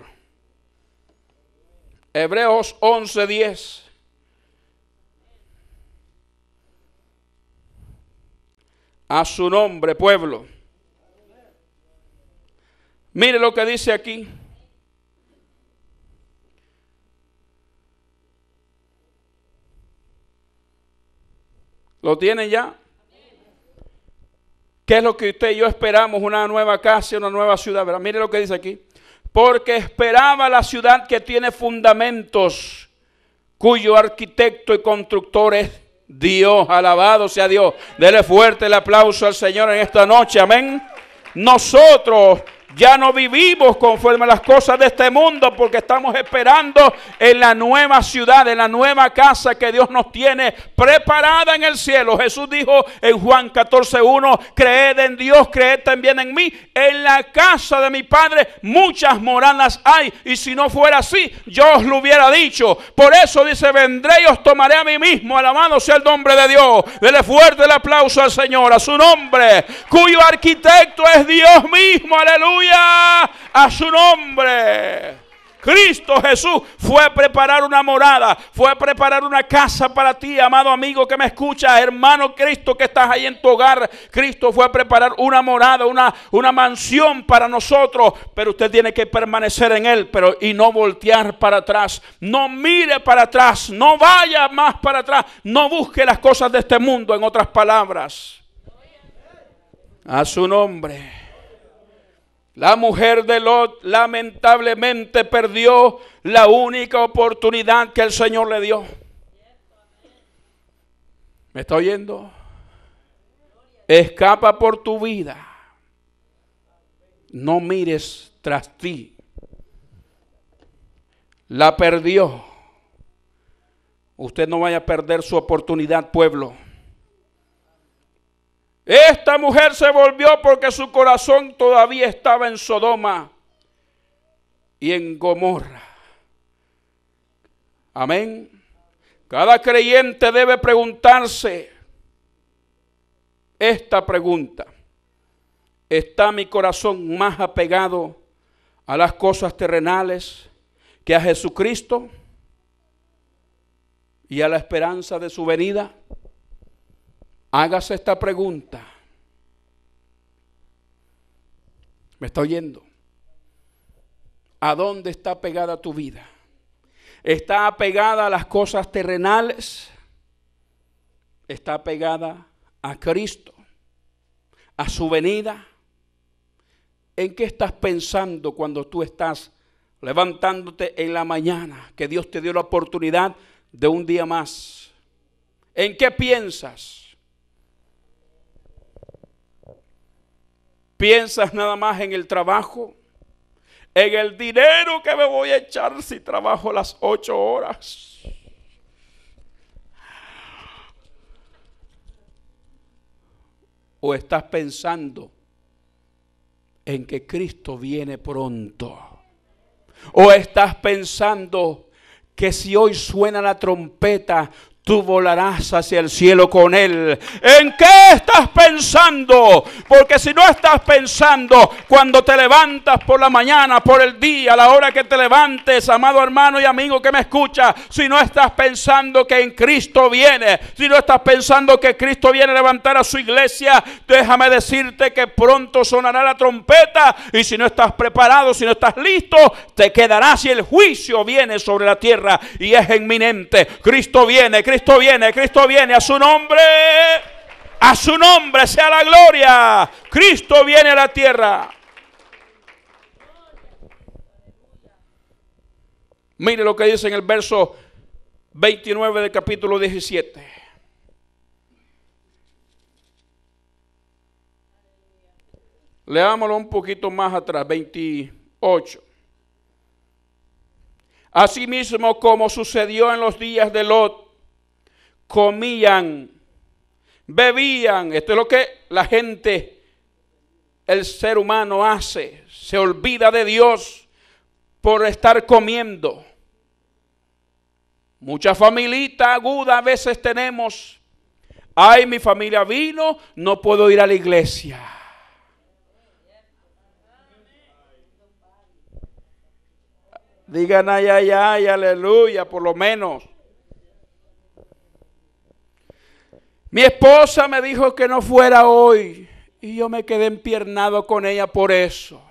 Hebreos 11, 10. A su nombre, pueblo. Mire lo que dice aquí. ¿Lo tienen ya? ¿Qué es lo que usted y yo esperamos? Una nueva casa, una nueva ciudad. Mire lo que dice aquí. Porque esperaba la ciudad que tiene fundamentos, cuyo arquitecto y constructor es Dios. Alabado sea Dios. Dele fuerte el aplauso al Señor en esta noche. Amén. Nosotros ya no vivimos conforme a las cosas de este mundo porque estamos esperando en la nueva ciudad, en la nueva casa que Dios nos tiene preparada en el cielo. Jesús dijo en Juan 14.1, creed en Dios, creed también en mí. En la casa de mi Padre muchas moradas hay y si no fuera así, yo os lo hubiera dicho. Por eso dice, vendré y os tomaré a mí mismo, alabado sea el nombre de Dios. Dele fuerte el aplauso al Señor, a su nombre, cuyo arquitecto es Dios mismo, aleluya a su nombre. Cristo Jesús fue a preparar una morada, fue a preparar una casa para ti, amado amigo que me escucha hermano Cristo que estás ahí en tu hogar. Cristo fue a preparar una morada, una, una mansión para nosotros, pero usted tiene que permanecer en Él pero, y no voltear para atrás. No mire para atrás, no vaya más para atrás, no busque las cosas de este mundo, en otras palabras. A su nombre. La mujer de Lot lamentablemente perdió la única oportunidad que el Señor le dio. ¿Me está oyendo? Escapa por tu vida. No mires tras ti. La perdió. Usted no vaya a perder su oportunidad, pueblo. Esta mujer se volvió porque su corazón todavía estaba en Sodoma y en Gomorra. Amén. Cada creyente debe preguntarse esta pregunta. ¿Está mi corazón más apegado a las cosas terrenales que a Jesucristo y a la esperanza de su venida? Hágase esta pregunta. ¿Me está oyendo? ¿A dónde está pegada tu vida? ¿Está apegada a las cosas terrenales? ¿Está apegada a Cristo? ¿A su venida? ¿En qué estás pensando cuando tú estás levantándote en la mañana, que Dios te dio la oportunidad de un día más? ¿En qué piensas? ¿Piensas nada más en el trabajo? ¿En el dinero que me voy a echar si trabajo las ocho horas? ¿O estás pensando en que Cristo viene pronto? ¿O estás pensando que si hoy suena la trompeta, tú volarás hacia el cielo con Él. ¿En qué estás pensando? Porque si no estás pensando cuando te levantas por la mañana, por el día, a la hora que te levantes, amado hermano y amigo que me escucha, si no estás pensando que en Cristo viene, si no estás pensando que Cristo viene a levantar a su iglesia, déjame decirte que pronto sonará la trompeta y si no estás preparado, si no estás listo, te quedarás y el juicio viene sobre la tierra y es inminente. Cristo viene, Cristo Cristo viene, Cristo viene a su nombre. A su nombre sea la gloria. Cristo viene a la tierra. Mire lo que dice en el verso 29 del capítulo 17. Leámoslo un poquito más atrás, 28. Asimismo, como sucedió en los días de Lot, comían, bebían. Esto es lo que la gente, el ser humano hace. Se olvida de Dios por estar comiendo. Mucha familita aguda a veces tenemos. Ay, mi familia vino, no puedo ir a la iglesia. Digan ay, ay, ay, aleluya, por lo menos. Mi esposa me dijo que no fuera hoy y yo me quedé empiernado con ella por eso.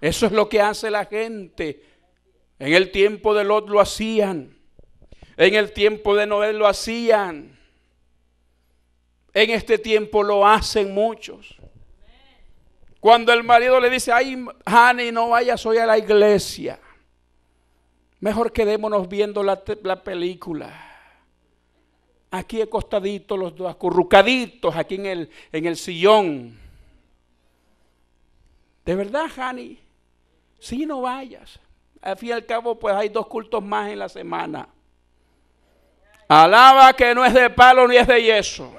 Eso es lo que hace la gente. En el tiempo de Lot lo hacían. En el tiempo de Noé lo hacían. En este tiempo lo hacen muchos. Cuando el marido le dice, ay, Hani, no vayas hoy a la iglesia. Mejor quedémonos viendo la, la película aquí acostaditos los dos, acurrucaditos aquí en el, sillón. De verdad, Jani. si no vayas. Al fin y al cabo, pues hay dos cultos más en la semana. Alaba que no es de palo ni es de yeso.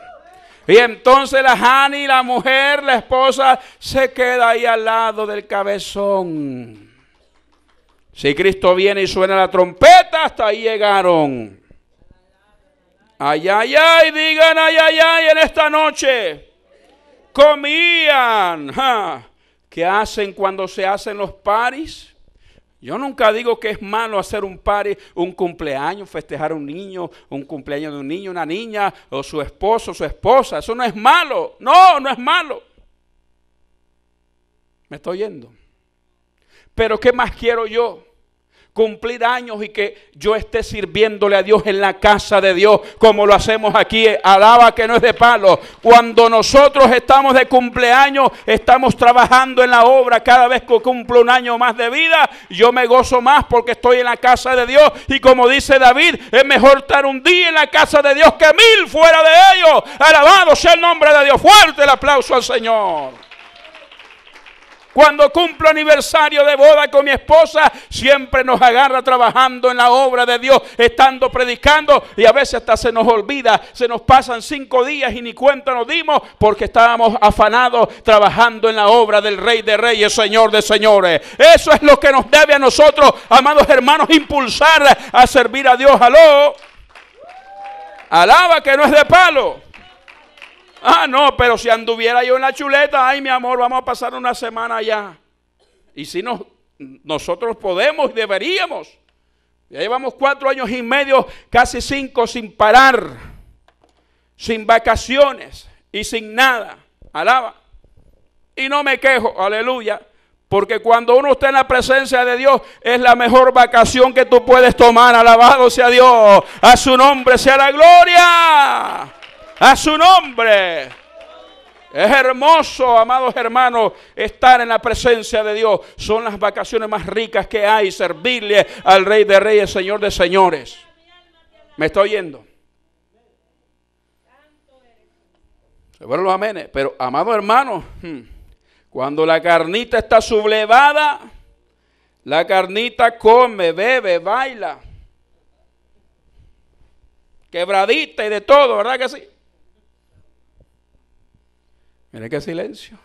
Y entonces la Hani, la mujer, la esposa, se queda ahí al lado del cabezón. Si Cristo viene y suena la trompeta, hasta ahí llegaron. Ay, ay, ay, digan ay, ay, ay en esta noche. Comían. ¿Qué hacen cuando se hacen los paris? Yo nunca digo que es malo hacer un pari, un cumpleaños, festejar a un niño, un cumpleaños de un niño, una niña, o su esposo, su esposa. Eso no es malo. No, no es malo. Me estoy yendo. Pero ¿qué más quiero yo? cumplir años y que yo esté sirviéndole a Dios en la casa de Dios, como lo hacemos aquí. Alaba que no es de palo. Cuando nosotros estamos de cumpleaños, estamos trabajando en la obra. Cada vez que cumplo un año más de vida, yo me gozo más porque estoy en la casa de Dios. Y como dice David, es mejor estar un día en la casa de Dios que mil fuera de ellos. Alabado sea el nombre de Dios. Fuerte el aplauso al Señor. Cuando cumplo aniversario de boda con mi esposa, siempre nos agarra trabajando en la obra de Dios, estando predicando y a veces hasta se nos olvida, se nos pasan cinco días y ni cuenta nos dimos porque estábamos afanados trabajando en la obra del Rey de Reyes, Señor de Señores. Eso es lo que nos debe a nosotros, amados hermanos, impulsar a servir a Dios. Aló. Alaba que no es de palo. Ah, no, pero si anduviera yo en la chuleta, ay mi amor, vamos a pasar una semana allá. Y si no, nosotros podemos y deberíamos. Ya llevamos cuatro años y medio, casi cinco, sin parar, sin vacaciones y sin nada. Alaba. Y no me quejo, aleluya. Porque cuando uno está en la presencia de Dios, es la mejor vacación que tú puedes tomar. Alabado sea Dios. A su nombre sea la gloria. A su nombre. Es hermoso, amados hermanos, estar en la presencia de Dios. Son las vacaciones más ricas que hay, servirle al Rey de Reyes, Señor de Señores. ¿Me está oyendo? Se los amenes. Pero, amados hermanos, hmm, cuando la carnita está sublevada, la carnita come, bebe, baila. Quebradita y de todo, ¿verdad que sí? Mira qué silencio.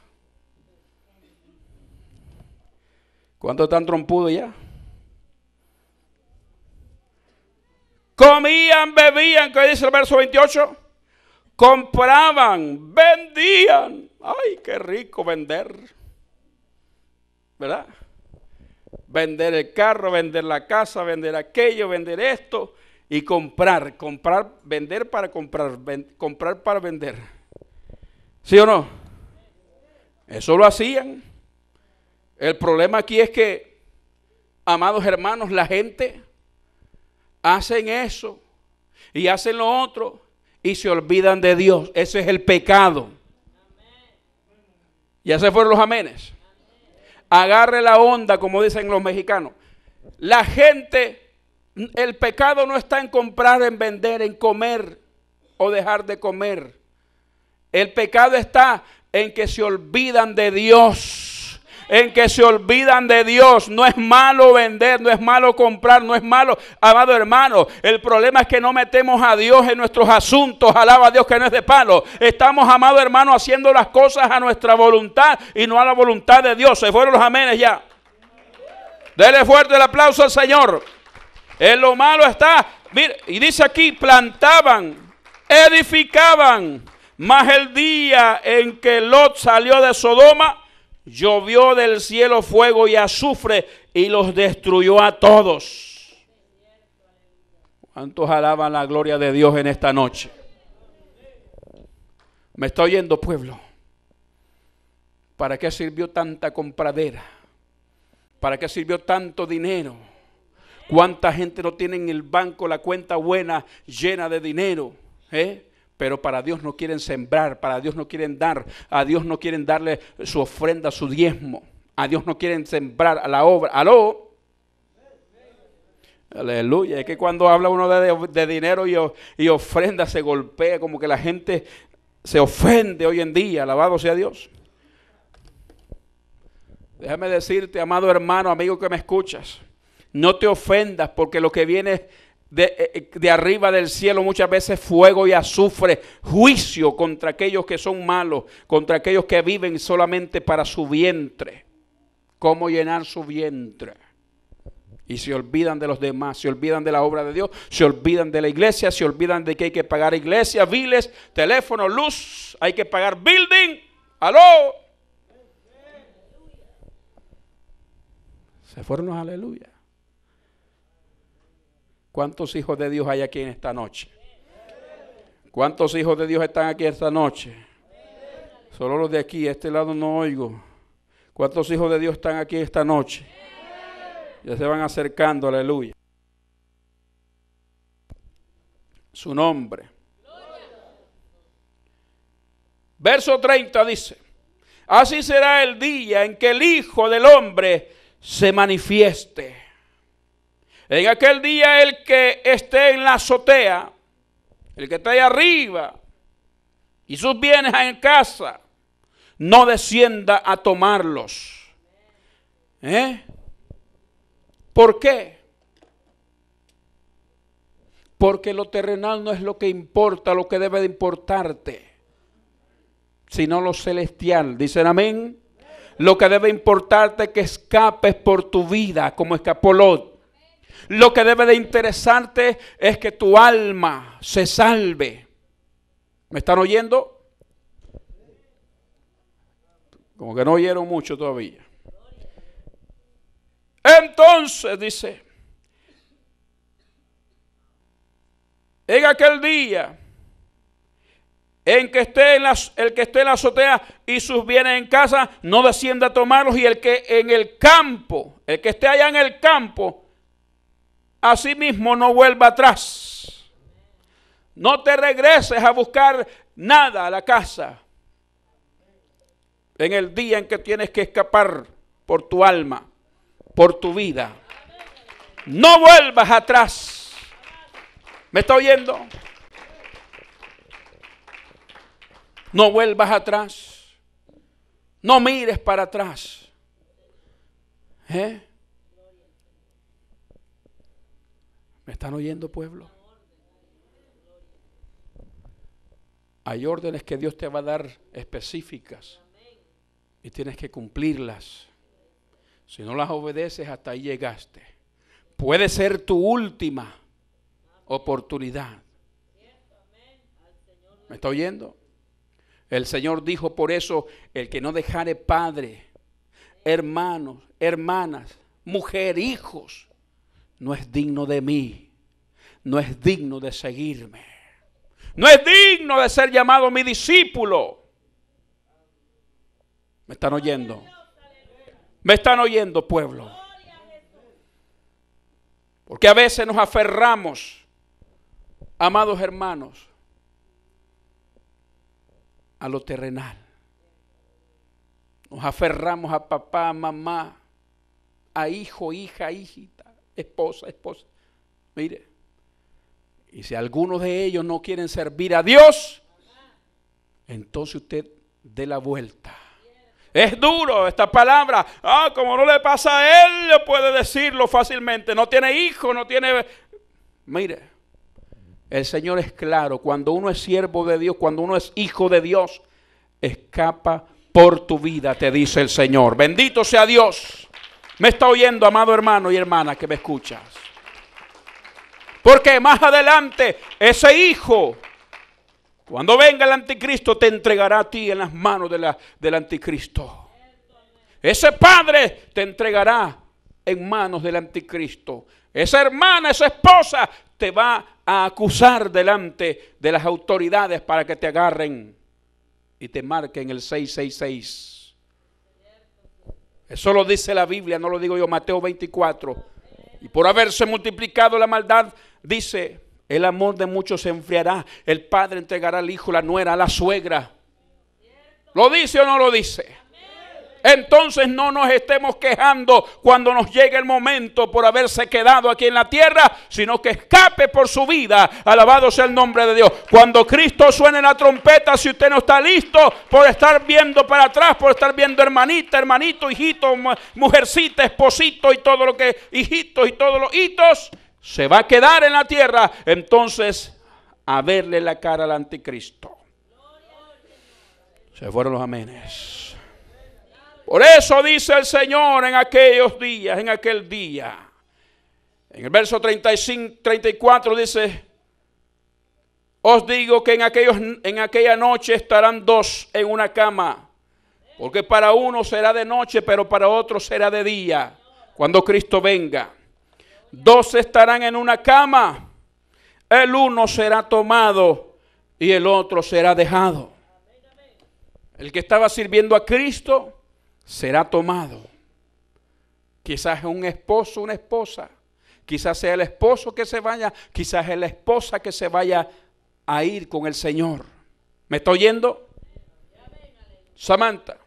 ¿Cuánto están trompudos ya? Comían, bebían, ¿qué dice el verso 28? Compraban, vendían. Ay, qué rico vender. ¿Verdad? Vender el carro, vender la casa, vender aquello, vender esto y comprar, comprar, vender para comprar, comprar para vender. ¿Sí o no? Eso lo hacían. El problema aquí es que, amados hermanos, la gente hacen eso y hacen lo otro y se olvidan de Dios. Ese es el pecado. Ya se fueron los amenes. Agarre la onda, como dicen los mexicanos. La gente, el pecado no está en comprar, en vender, en comer o dejar de comer. El pecado está en que se olvidan de Dios. En que se olvidan de Dios. No es malo vender, no es malo comprar, no es malo, amado hermano. El problema es que no metemos a Dios en nuestros asuntos. Alaba a Dios que no es de palo. Estamos, amado hermano, haciendo las cosas a nuestra voluntad y no a la voluntad de Dios. Se fueron los amenes ya. Dele fuerte el aplauso al Señor. En lo malo está. y dice aquí, plantaban, edificaban más el día en que Lot salió de Sodoma, llovió del cielo fuego y azufre y los destruyó a todos. ¿Cuántos alaban la gloria de Dios en esta noche? Me está oyendo pueblo. ¿Para qué sirvió tanta compradera? ¿Para qué sirvió tanto dinero? ¿Cuánta gente no tiene en el banco la cuenta buena llena de dinero? ¿Eh? pero para Dios no quieren sembrar, para Dios no quieren dar, a Dios no quieren darle su ofrenda, su diezmo, a Dios no quieren sembrar a la obra. Aló. Aleluya, es que cuando habla uno de, de dinero y ofrenda se golpea, como que la gente se ofende hoy en día, alabado sea Dios. Déjame decirte, amado hermano, amigo que me escuchas, no te ofendas porque lo que viene eh, eh, de, arriba del cielo muchas veces fuego y azufre, juicio contra aquellos que son malos, contra aquellos que viven solamente para su vientre. ¿Cómo llenar su vientre? Y se olvidan de los demás, se olvidan de la obra de Dios, se olvidan de la iglesia, se olvidan de que hay que pagar iglesia, viles teléfono, luz, hay que pagar building. ¡Aló! Se fueron los aleluya. ¿Cuántos hijos de Dios hay aquí en esta noche? ¿Cuántos hijos de Dios están aquí esta noche? Solo los de aquí, este lado no oigo. ¿Cuántos hijos de Dios están aquí esta noche? Ya se van acercando, aleluya. Su nombre. Verso 30 dice, así será el día en que el Hijo del Hombre se manifieste. En aquel día el que esté en la azotea, el que está ahí arriba y sus bienes en casa, no descienda a tomarlos. ¿Eh? ¿Por qué? Porque lo terrenal no es lo que importa, lo que debe de importarte, sino lo celestial. Dicen amén. Lo que debe importarte es que escapes por tu vida, como escapó Lot. Lo que debe de interesarte es que tu alma se salve. ¿Me están oyendo? Como que no oyeron mucho todavía. Entonces dice, en aquel día en que esté el que esté en la azotea y sus bienes en casa, no descienda a tomarlos y el que en el campo, el que esté allá en el campo, asimismo no vuelva atrás. No te regreses a buscar nada a la casa en el día en que tienes que escapar por tu alma, por tu vida. No vuelvas atrás. ¿Me está oyendo? No vuelvas atrás. No mires para atrás. ¿Eh? ¿Me están oyendo, pueblo? Hay órdenes que Dios te va a dar específicas y tienes que cumplirlas. Si no las obedeces, hasta ahí llegaste. Puede ser tu última oportunidad. ¿Me está oyendo? El Señor dijo por eso, el que no dejare padre, hermanos, hermanas, mujer, hijos, no es digno de mí, no es digno de seguirme, no es digno de ser llamado mi discípulo. ¿Me están oyendo? ¿Me están oyendo, pueblo? Porque a veces nos aferramos, amados hermanos, a lo terrenal. Nos aferramos a papá, mamá, a hijo, hija, hijita esposa, esposa. Mire, y si algunos de ellos no quieren servir a Dios, entonces usted dé la vuelta. Es duro esta palabra. Ah, como no le pasa a él, puede decirlo fácilmente. No tiene hijo, no tiene... Mire, el Señor es claro. Cuando uno es siervo de Dios, cuando uno es hijo de Dios, escapa por tu vida, te dice el Señor. Bendito sea Dios. Me está oyendo, amado hermano y hermana, que me escuchas. Porque más adelante ese hijo, cuando venga el anticristo, te entregará a ti en las manos de la, del anticristo. Ese padre te entregará en manos del anticristo. Esa hermana, esa esposa, te va a acusar delante de las autoridades para que te agarren y te marquen el 666. Eso lo dice la Biblia, no lo digo yo, Mateo 24. Y por haberse multiplicado la maldad, dice, el amor de muchos se enfriará, el padre entregará al hijo, la nuera, a la suegra. ¿Lo dice o no lo dice? Entonces no nos estemos quejando cuando nos llegue el momento por haberse quedado aquí en la tierra, sino que escape por su vida. Alabado sea el nombre de Dios. Cuando Cristo suene la trompeta, si usted no está listo por estar viendo para atrás, por estar viendo hermanita, hermanito, hijito, mujercita, esposito y todo lo que, hijito y todos los hitos, se va a quedar en la tierra. Entonces, a verle la cara al anticristo. Se fueron los amenes. Por eso dice el Señor en aquellos días, en aquel día. En el verso 35, 34 dice, os digo que en aquella noche estarán dos en una cama, porque para uno será de noche, pero para otro será de día, cuando Cristo venga. Dos estarán en una cama, el uno será tomado y el otro será dejado. El que estaba sirviendo a Cristo será tomado. Quizás un esposo, una esposa. Quizás sea el esposo que se vaya, quizás es la esposa que se vaya a ir con el Señor. ¿Me estoy oyendo? Samantha.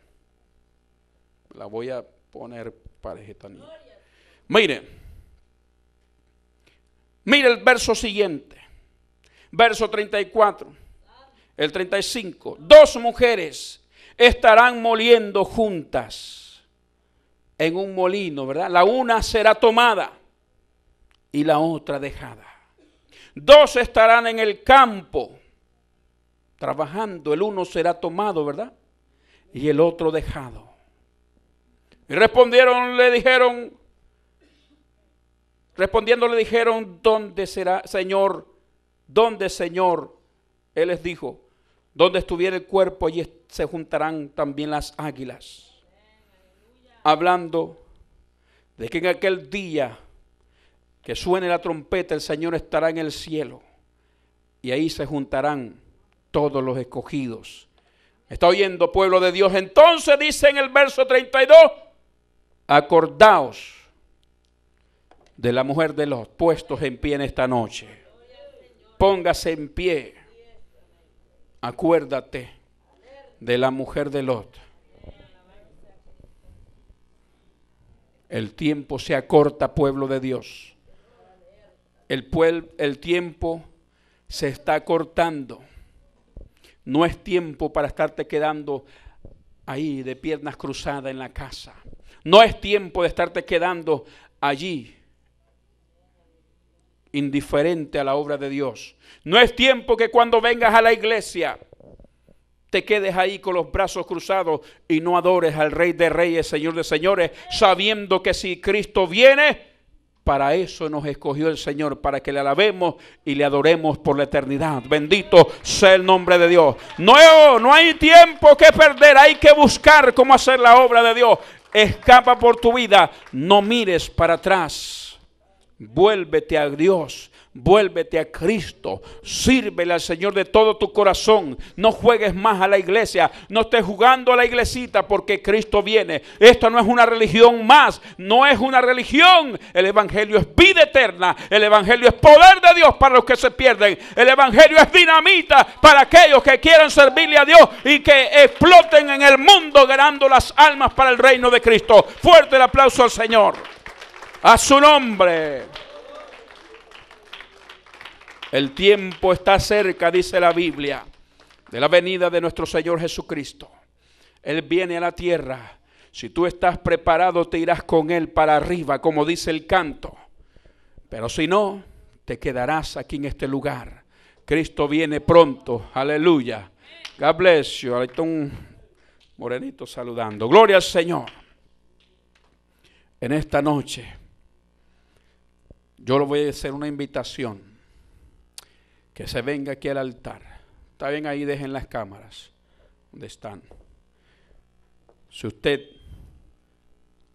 La voy a poner para niña. Mire. Mire el verso siguiente. Verso 34. El 35. Dos mujeres estarán moliendo juntas en un molino, ¿verdad? La una será tomada y la otra dejada. Dos estarán en el campo trabajando, el uno será tomado, ¿verdad? Y el otro dejado. Y respondieron, le dijeron, respondiendo le dijeron, ¿dónde será, Señor? ¿Dónde, Señor? Él les dijo, donde estuviera el cuerpo, allí se juntarán también las águilas. Hablando de que en aquel día que suene la trompeta, el Señor estará en el cielo. Y ahí se juntarán todos los escogidos. está oyendo, pueblo de Dios? Entonces dice en el verso 32, acordaos de la mujer de los puestos en pie en esta noche. Póngase en pie acuérdate de la mujer de Lot. El tiempo se acorta, pueblo de Dios. El, el tiempo se está cortando. No es tiempo para estarte quedando ahí de piernas cruzadas en la casa. No es tiempo de estarte quedando allí indiferente a la obra de Dios. No es tiempo que cuando vengas a la iglesia te quedes ahí con los brazos cruzados y no adores al Rey de Reyes, Señor de Señores, sabiendo que si Cristo viene, para eso nos escogió el Señor, para que le alabemos y le adoremos por la eternidad. Bendito sea el nombre de Dios. No, no hay tiempo que perder, hay que buscar cómo hacer la obra de Dios. Escapa por tu vida, no mires para atrás. Vuélvete a Dios, vuélvete a Cristo, sírvele al Señor de todo tu corazón. No juegues más a la iglesia, no estés jugando a la iglesita porque Cristo viene. esto no es una religión más, no es una religión. El Evangelio es vida eterna, el Evangelio es poder de Dios para los que se pierden, el Evangelio es dinamita para aquellos que quieran servirle a Dios y que exploten en el mundo ganando las almas para el reino de Cristo. Fuerte el aplauso al Señor. A su nombre. El tiempo está cerca, dice la Biblia, de la venida de nuestro Señor Jesucristo. Él viene a la tierra. Si tú estás preparado, te irás con Él para arriba, como dice el canto. Pero si no, te quedarás aquí en este lugar. Cristo viene pronto. Aleluya. God bless you. morenito saludando. Gloria al Señor. En esta noche yo le voy a hacer una invitación que se venga aquí al altar. Está bien ahí, dejen las cámaras donde están. Si usted,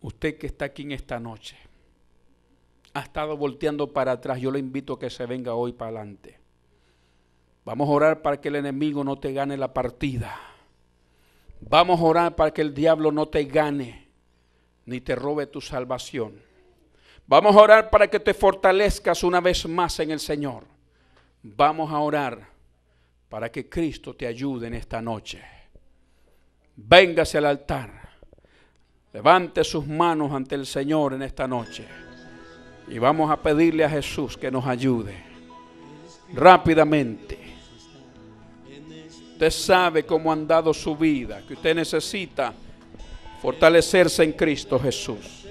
usted que está aquí en esta noche, ha estado volteando para atrás, yo le invito a que se venga hoy para adelante. Vamos a orar para que el enemigo no te gane la partida. Vamos a orar para que el diablo no te gane ni te robe tu salvación. Vamos a orar para que te fortalezcas una vez más en el Señor. Vamos a orar para que Cristo te ayude en esta noche. Véngase al altar. Levante sus manos ante el Señor en esta noche. Y vamos a pedirle a Jesús que nos ayude rápidamente. Usted sabe cómo han dado su vida, que usted necesita fortalecerse en Cristo Jesús.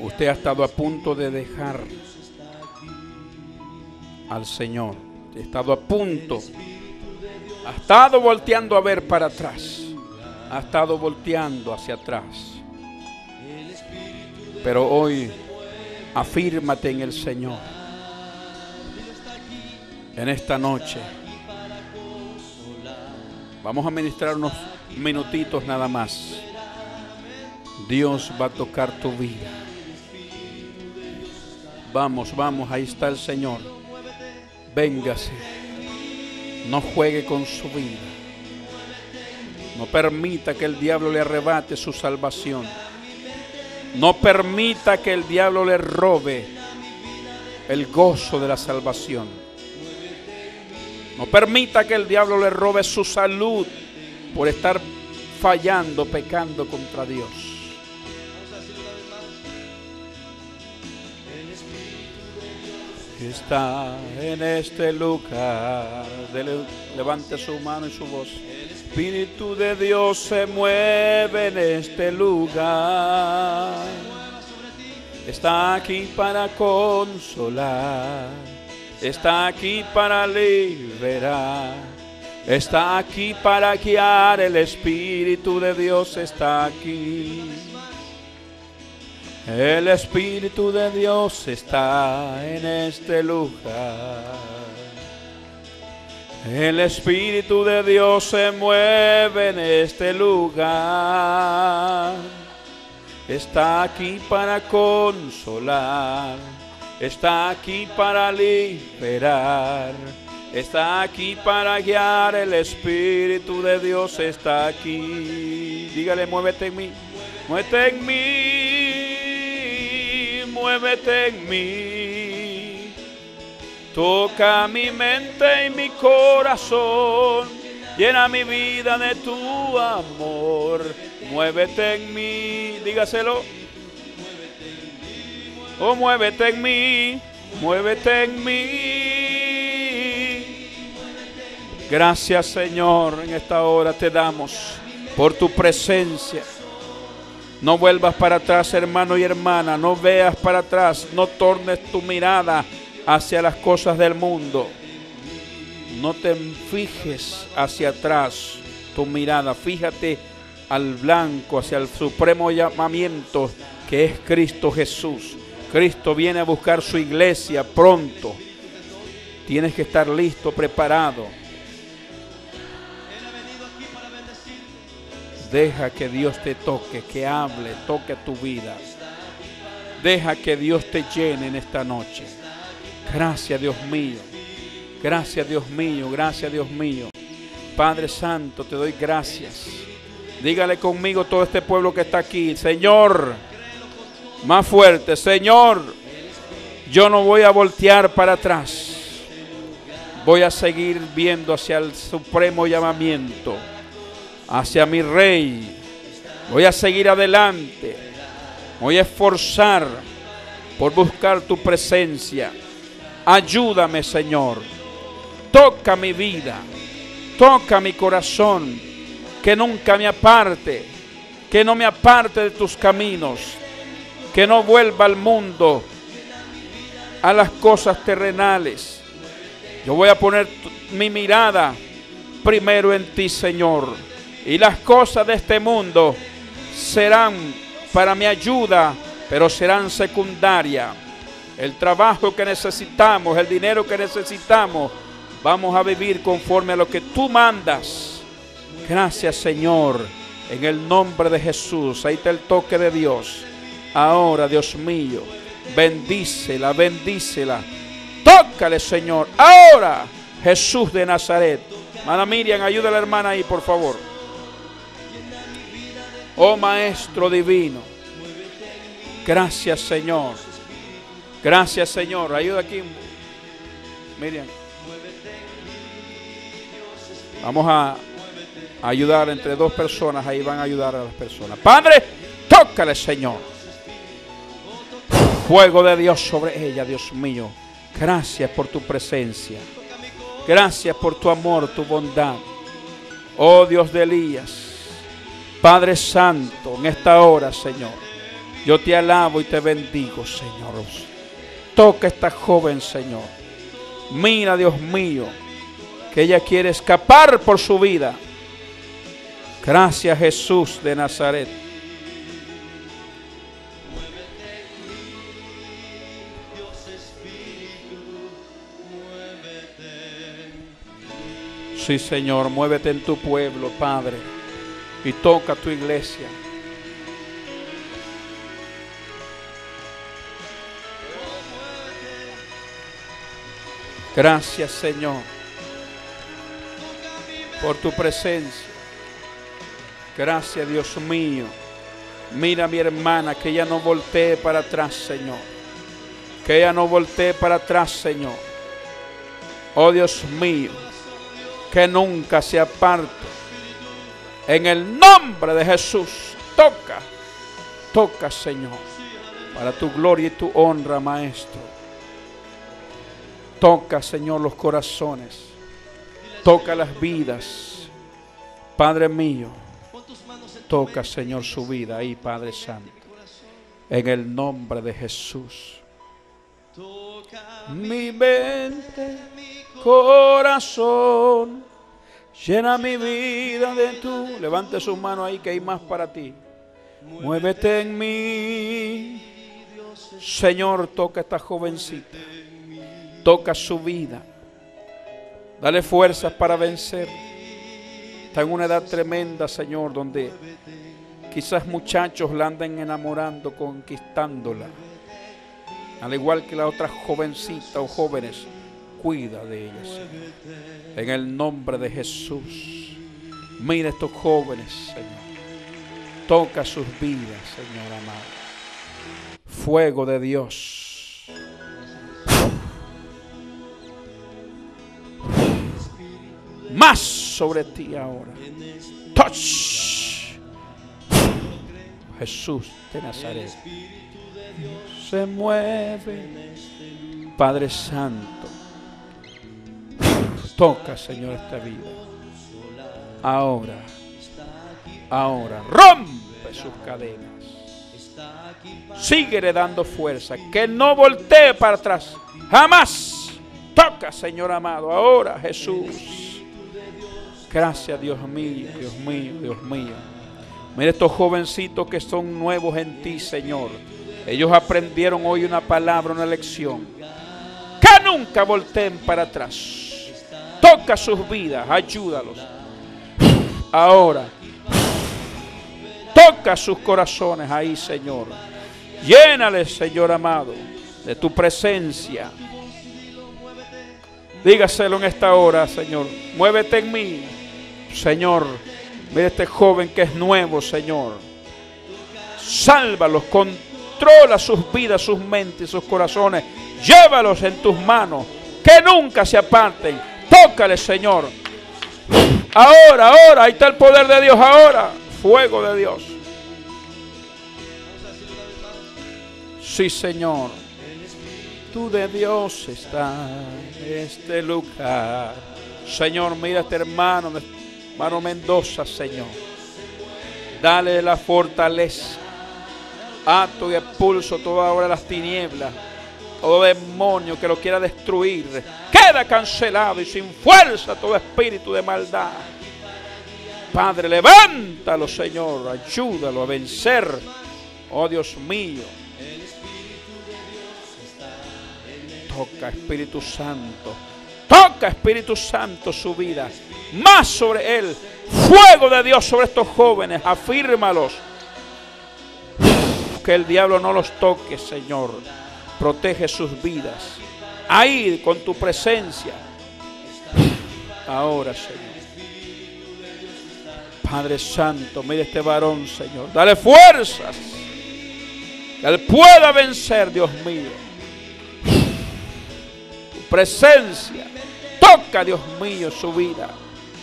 Usted ha estado a punto de dejar al Señor. Ha estado a punto. Ha estado volteando a ver para atrás. Ha estado volteando hacia atrás. Pero hoy afírmate en el Señor. En esta noche. Vamos a ministrar unos minutitos nada más. Dios va a tocar tu vida. Vamos, vamos, ahí está el Señor. Véngase. No juegue con su vida. No permita que el diablo le arrebate su salvación. No permita que el diablo le robe el gozo de la salvación. No permita que el diablo le robe su salud por estar fallando, pecando contra Dios. está en este lugar. levante su mano y su voz. El Espíritu de Dios se mueve en este lugar. Está aquí para consolar. Está aquí para liberar. Está aquí para guiar. El Espíritu de Dios está aquí. El Espíritu de Dios está en este lugar. El Espíritu de Dios se mueve en este lugar. Está aquí para consolar. Está aquí para liberar. Está aquí para guiar. El Espíritu de Dios está aquí. Dígale, muévete en mí. Muévete en mí muévete en mí. Toca mi mente y mi corazón, llena mi vida de tu amor. Muévete en mí, dígaselo. Oh, muévete en mí, muévete en mí. Gracias Señor, en esta hora te damos por tu presencia. No vuelvas para atrás, hermano y hermana. No veas para atrás. No tornes tu mirada hacia las cosas del mundo. No te fijes hacia atrás tu mirada. Fíjate al blanco, hacia el supremo llamamiento que es Cristo Jesús. Cristo viene a buscar su iglesia pronto. Tienes que estar listo, preparado. Deja que Dios te toque, que hable, toque tu vida. Deja que Dios te llene en esta noche. Gracias Dios mío. Gracias Dios mío. Gracias Dios mío. Padre Santo, te doy gracias. Dígale conmigo todo este pueblo que está aquí. Señor, más fuerte. Señor, yo no voy a voltear para atrás. Voy a seguir viendo hacia el supremo llamamiento hacia mi rey. Voy a seguir adelante. Voy a esforzar por buscar tu presencia. Ayúdame, Señor. Toca mi vida. Toca mi corazón. Que nunca me aparte. Que no me aparte de tus caminos. Que no vuelva al mundo. A las cosas terrenales. Yo voy a poner mi mirada primero en ti, Señor y las cosas de este mundo serán para mi ayuda, pero serán secundaria. El trabajo que necesitamos, el dinero que necesitamos, vamos a vivir conforme a lo que tú mandas. Gracias Señor, en el nombre de Jesús. Ahí está el toque de Dios. Ahora, Dios mío, bendícela, bendícela. Tócale, Señor. Ahora, Jesús de Nazaret. Mana Miriam, ayuda a la hermana ahí, por favor. Oh Maestro Divino. Gracias Señor. Gracias Señor. Ayuda aquí. Miriam. Vamos a ayudar entre dos personas. Ahí van a ayudar a las personas. Padre, tócale Señor. Fuego de Dios sobre ella, Dios mío. Gracias por tu presencia. Gracias por tu amor, tu bondad. Oh Dios de Elías. Padre Santo, en esta hora, Señor, yo te alabo y te bendigo, Señor. Toca esta joven, Señor. Mira, Dios mío, que ella quiere escapar por su vida. Gracias, Jesús de Nazaret. Sí, Señor, muévete en tu pueblo, Padre y toca tu iglesia. Gracias Señor por tu presencia. Gracias Dios mío. Mira mi hermana que ella no voltee para atrás, Señor. Que ella no voltee para atrás, Señor. Oh Dios mío, que nunca se aparte en el nombre de Jesús, toca, toca Señor, para tu gloria y tu honra, Maestro. Toca Señor los corazones, toca las vidas, Padre mío. Toca Señor su vida ahí, Padre Santo. En el nombre de Jesús. Mi mente, mi corazón Llena mi vida de tú. Levante sus manos ahí que hay más para ti. Muévete en mí. Señor, toca a esta jovencita. Toca su vida. Dale fuerzas para vencer. Está en una edad tremenda, Señor, donde quizás muchachos la anden enamorando, conquistándola. Al igual que la otra jovencita o jóvenes cuida de ellos. En el nombre de Jesús. Mira estos jóvenes, Señor. Toca sus vidas, Señor amado. Fuego de Dios. Más sobre ti ahora. Touch. Jesús de Nazaret se mueve. Padre Santo. Toca, Señor, esta vida. Ahora, ahora, rompe sus cadenas. Sigue dando fuerza. Que no voltee para atrás. Jamás. Toca, Señor amado. Ahora, Jesús. Gracias, Dios mío, Dios mío, Dios mío. Mira estos jovencitos que son nuevos en ti, Señor. Ellos aprendieron hoy una palabra, una lección. Que nunca volteen para atrás. Toca sus vidas, ayúdalos. Ahora, toca sus corazones ahí, Señor. Llénales, Señor amado, de tu presencia. Dígaselo en esta hora, Señor. Muévete en mí, Señor. Mira este joven que es nuevo, Señor. Sálvalos, controla sus vidas, sus mentes, sus corazones. Llévalos en tus manos. Que nunca se aparten Tócale, Señor. Ahora, ahora, ahí está el poder de Dios, ahora. Fuego de Dios. Sí, Señor. Tú de Dios está en este lugar. Señor, mira este hermano, hermano Mendoza, Señor. Dale la fortaleza. Ato y expulso toda ahora las tinieblas todo demonio que lo quiera destruir, queda cancelado y sin fuerza todo espíritu de maldad. Padre, levántalo, Señor, ayúdalo a vencer. Oh Dios mío, toca Espíritu Santo, toca Espíritu Santo su vida, más sobre él, fuego de Dios sobre estos jóvenes, afírmalos. Que el diablo no los toque, Señor. Protege sus vidas. Ahí con tu presencia. Ahora, Señor. Padre Santo, mire este varón, Señor. Dale fuerzas. Que él pueda vencer, Dios mío. Tu presencia. Toca, Dios mío, su vida.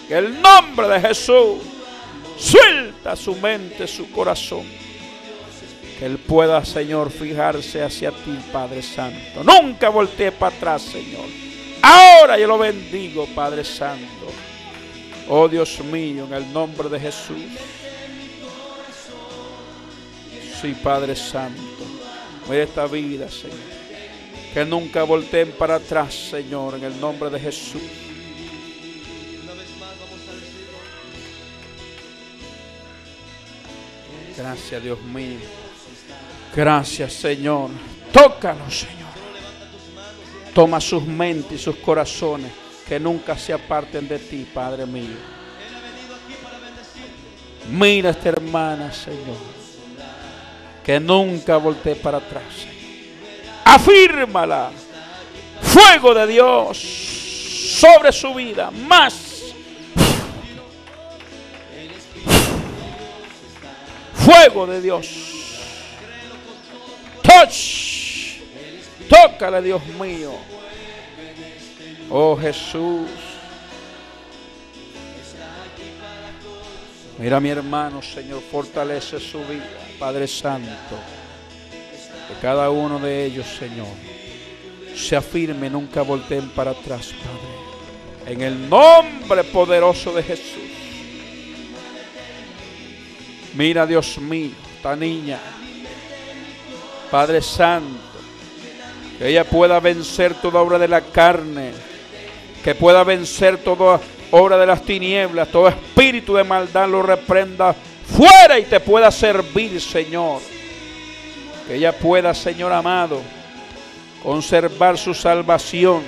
Que el nombre de Jesús suelta su mente, su corazón. Que Él pueda, Señor, fijarse hacia ti, Padre Santo. Nunca voltee para atrás, Señor. Ahora yo lo bendigo, Padre Santo. Oh Dios mío, en el nombre de Jesús. Sí, Padre Santo. Mira esta vida, Señor. Que nunca volteen para atrás, Señor, en el nombre de Jesús. Gracias, Dios mío. Gracias, Señor. Tócalo Señor. Toma sus mentes y sus corazones que nunca se aparten de ti, Padre mío. Mira esta hermana, Señor. Que nunca voltee para atrás. Afírmala. Fuego de Dios sobre su vida. Más fuego de Dios. Tócale, Dios mío. Oh Jesús. Mira mi hermano, Señor, fortalece su vida, Padre Santo. Que cada uno de ellos, Señor, se afirme, nunca volteen para atrás, Padre. En el nombre poderoso de Jesús. Mira, Dios mío, esta niña. Padre Santo, que ella pueda vencer toda obra de la carne, que pueda vencer toda obra de las tinieblas, todo espíritu de maldad lo reprenda fuera y te pueda servir, Señor. Que ella pueda, Señor amado, conservar su salvación,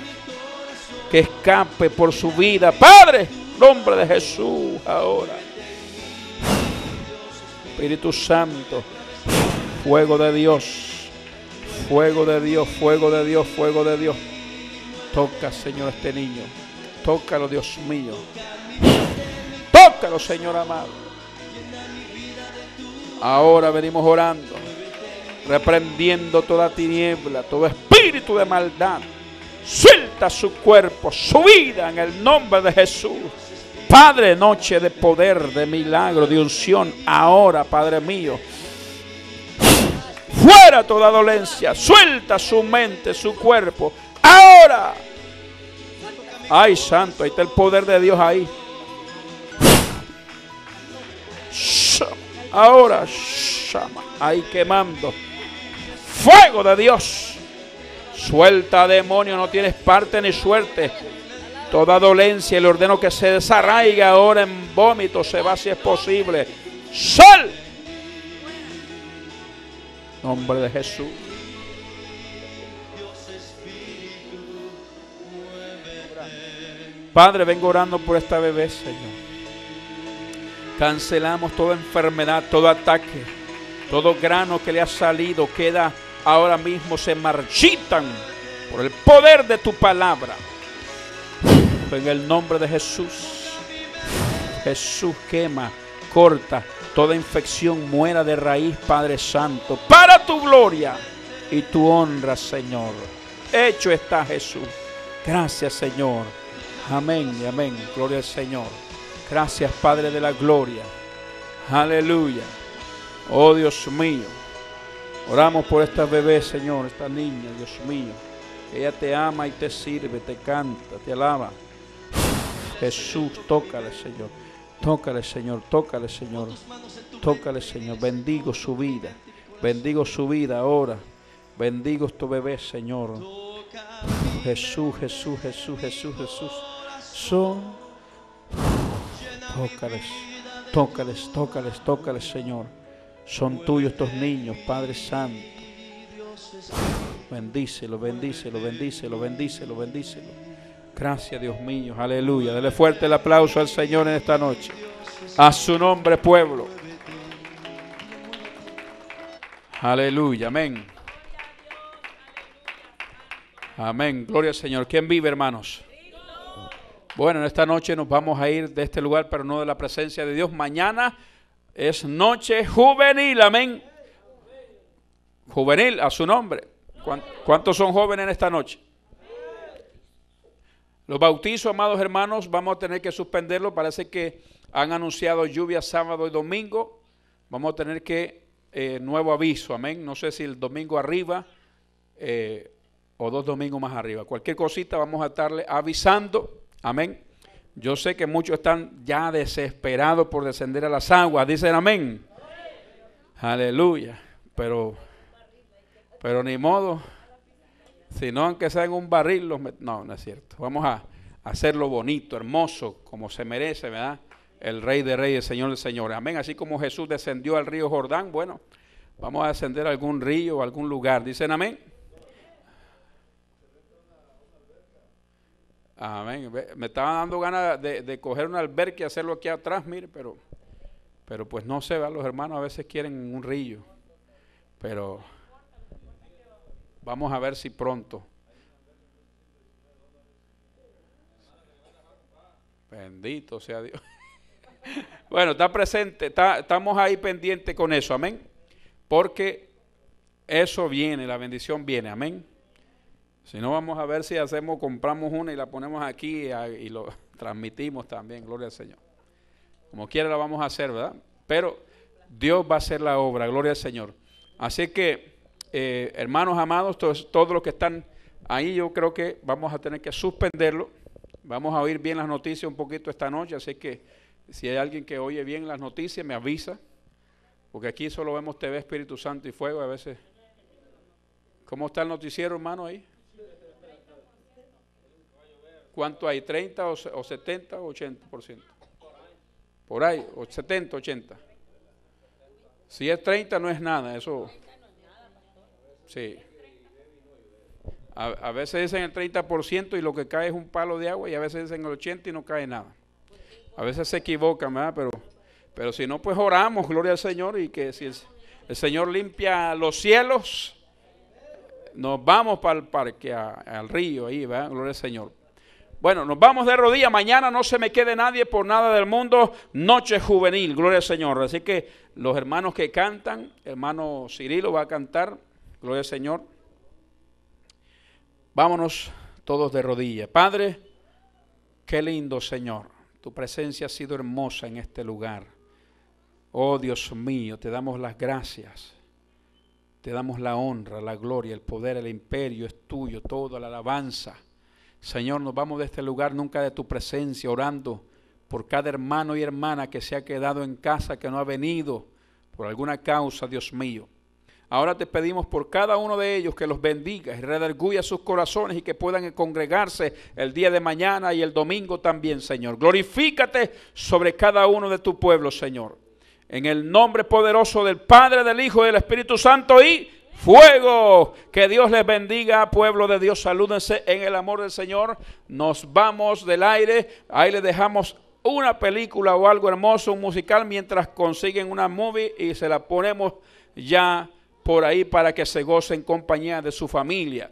que escape por su vida. Padre, nombre de Jesús ahora. Espíritu Santo, fuego de Dios. Fuego de Dios, fuego de Dios, fuego de Dios. Toca, Señor, este niño. Tócalo, Dios mío. Tócalo, Señor amado. Ahora venimos orando, reprendiendo toda tiniebla, todo espíritu de maldad. Suelta su cuerpo, su vida en el nombre de Jesús. Padre, noche de poder, de milagro, de unción, ahora, Padre mío. Fuera toda dolencia. Suelta su mente, su cuerpo. Ahora. Ay, santo, ahí está el poder de Dios ahí. Ahora, ahí quemando. Fuego de Dios. Suelta demonio, no tienes parte ni suerte. Toda dolencia, le ordeno que se desarraiga ahora en vómito, se va si es posible. Sol Nombre de Jesús. Padre, vengo orando por esta bebé, Señor. Cancelamos toda enfermedad, todo ataque, todo grano que le ha salido, queda ahora mismo, se marchitan por el poder de tu palabra. En el nombre de Jesús. Jesús quema, corta, toda infección muera de raíz, Padre Santo, para tu gloria y tu honra, Señor. Hecho está Jesús. Gracias, Señor. Amén y amén. Gloria al Señor. Gracias, Padre de la Gloria. Aleluya. Oh Dios mío. Oramos por esta bebé, Señor, esta niña, Dios mío. Ella te ama y te sirve, te canta, te alaba. Jesús, Tócale Señor. Tócale, Señor, tócale, Señor. Tócale, Señor. Bendigo su vida. Bendigo su vida ahora. Bendigo tu bebé, Señor. Jesús, Jesús, Jesús, Jesús, Jesús. Son tócales, tócales, tócales, tócales, Señor. Son tuyos estos niños, Padre Santo. Bendícelo, bendícelo, bendícelo, bendícelo, bendícelo. Gracias, Dios mío. Aleluya. Dele fuerte el aplauso al Señor en esta noche. A su nombre, pueblo. Aleluya. Amén. Amén. Gloria al Señor. ¿Quién vive, hermanos? Bueno, en esta noche nos vamos a ir de este lugar, pero no de la presencia de Dios. Mañana es noche juvenil. Amén. Juvenil, a su nombre. ¿Cuántos son jóvenes en esta noche? Los bautizos, amados hermanos, vamos a tener que suspenderlo. Parece que han anunciado lluvia sábado y domingo. Vamos a tener que eh, nuevo aviso, amén. No sé si el domingo arriba eh, o dos domingos más arriba. Cualquier cosita vamos a estarle avisando, amén. Yo sé que muchos están ya desesperados por descender a las aguas. Dicen amén. Aleluya. Pero, pero ni modo. Si no, aunque sea en un barril, los no, no es cierto. Vamos a hacerlo bonito, hermoso, como se merece, ¿verdad? El Rey de Reyes, Señor de Señor. Amén. Así como Jesús descendió al río Jordán, bueno, vamos a descender a algún río, o algún lugar. ¿Dicen amén? Amén. Me estaba dando ganas de, coger un albergue y hacerlo aquí atrás, mire, pero, pero pues no sé, ¿verdad? Los hermanos a veces quieren un río, pero Vamos a ver si pronto. Bendito sea Dios. [laughs] Bueno, está presente, estamos ahí pendiente con eso, amén. Porque eso viene, la bendición viene, amén. Si no, vamos a ver si hacemos, compramos una y la ponemos aquí y, y lo [laughs] transmitimos también, gloria al Señor. Como quiera la vamos a hacer, ¿verdad? Pero Dios va a hacer la obra, gloria al Señor. Así que eh, hermanos amados, todos, todos los que están ahí, yo creo que vamos a tener que suspenderlo. Vamos a oír bien las noticias un poquito esta noche, así que si hay alguien que oye bien las noticias, me avisa. Porque aquí solo vemos TV Espíritu Santo y Fuego a veces. ¿Cómo está el noticiero, hermano, ahí? ¿Cuánto hay? ¿30 o, o 70 o 80%? Por ahí, 70, 80. Si es 30 no es nada, eso Sí. A, veces dicen el 30% y lo que cae es un palo de agua y a veces dicen el 80% y no cae nada. A veces se equivocan, ¿verdad? Pero, pero si no, pues oramos, gloria al Señor, y que si el, Señor limpia los cielos, nos vamos para el parque, al río, ahí, ¿verdad? Gloria al Señor. Bueno, nos vamos de rodilla. Mañana no se me quede nadie por nada del mundo. Noche juvenil, gloria al Señor. Así que los hermanos que cantan, hermano Cirilo va a cantar. Gloria al Señor. Vámonos todos de rodillas. Padre, qué lindo Señor. Tu presencia ha sido hermosa en este lugar. Oh Dios mío, te damos las gracias. Te damos la honra, la gloria, el poder, el imperio es tuyo, toda la alabanza. Señor, nos vamos de este lugar nunca de tu presencia, orando por cada hermano y hermana que se ha quedado en casa, que no ha venido por alguna causa, Dios mío. Ahora te pedimos por cada uno de ellos que los bendiga y redarguya sus corazones y que puedan congregarse el día de mañana y el domingo también, Señor. Glorifícate sobre cada uno de tu pueblo, Señor. En el nombre poderoso del Padre, del Hijo y del Espíritu Santo y fuego. Que Dios les bendiga, pueblo de Dios. Salúdense en el amor del Señor. Nos vamos del aire. Ahí les dejamos una película o algo hermoso, un musical, mientras consiguen una movie y se la ponemos ya por ahí para que se goce en compañía de su familia.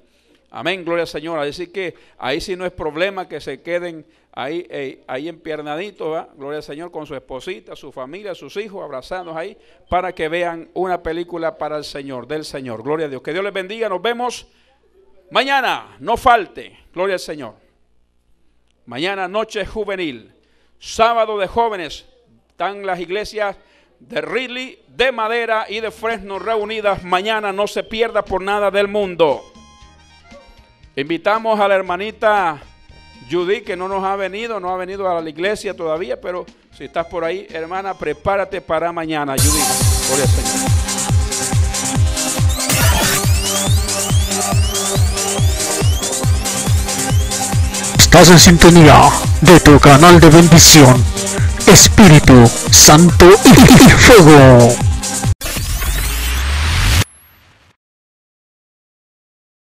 Amén, gloria al Señor. Así que ahí sí no es problema que se queden ahí, eh, ahí empiernaditos, ¿verdad? gloria al Señor, con su esposita, su familia, sus hijos, abrazados ahí, para que vean una película para el Señor, del Señor. Gloria a Dios. Que Dios les bendiga. Nos vemos mañana. No falte. Gloria al Señor. Mañana noche juvenil. Sábado de jóvenes. Están las iglesias de Ridley, de Madera y de Fresno reunidas mañana. No se pierda por nada del mundo. Invitamos a la hermanita Judy, que no nos ha venido, no ha venido a la iglesia todavía, pero si estás por ahí, hermana, prepárate para mañana, Judy. Gloria al Estás en sintonía de tu canal de bendición Espíritu Santo y Fuego.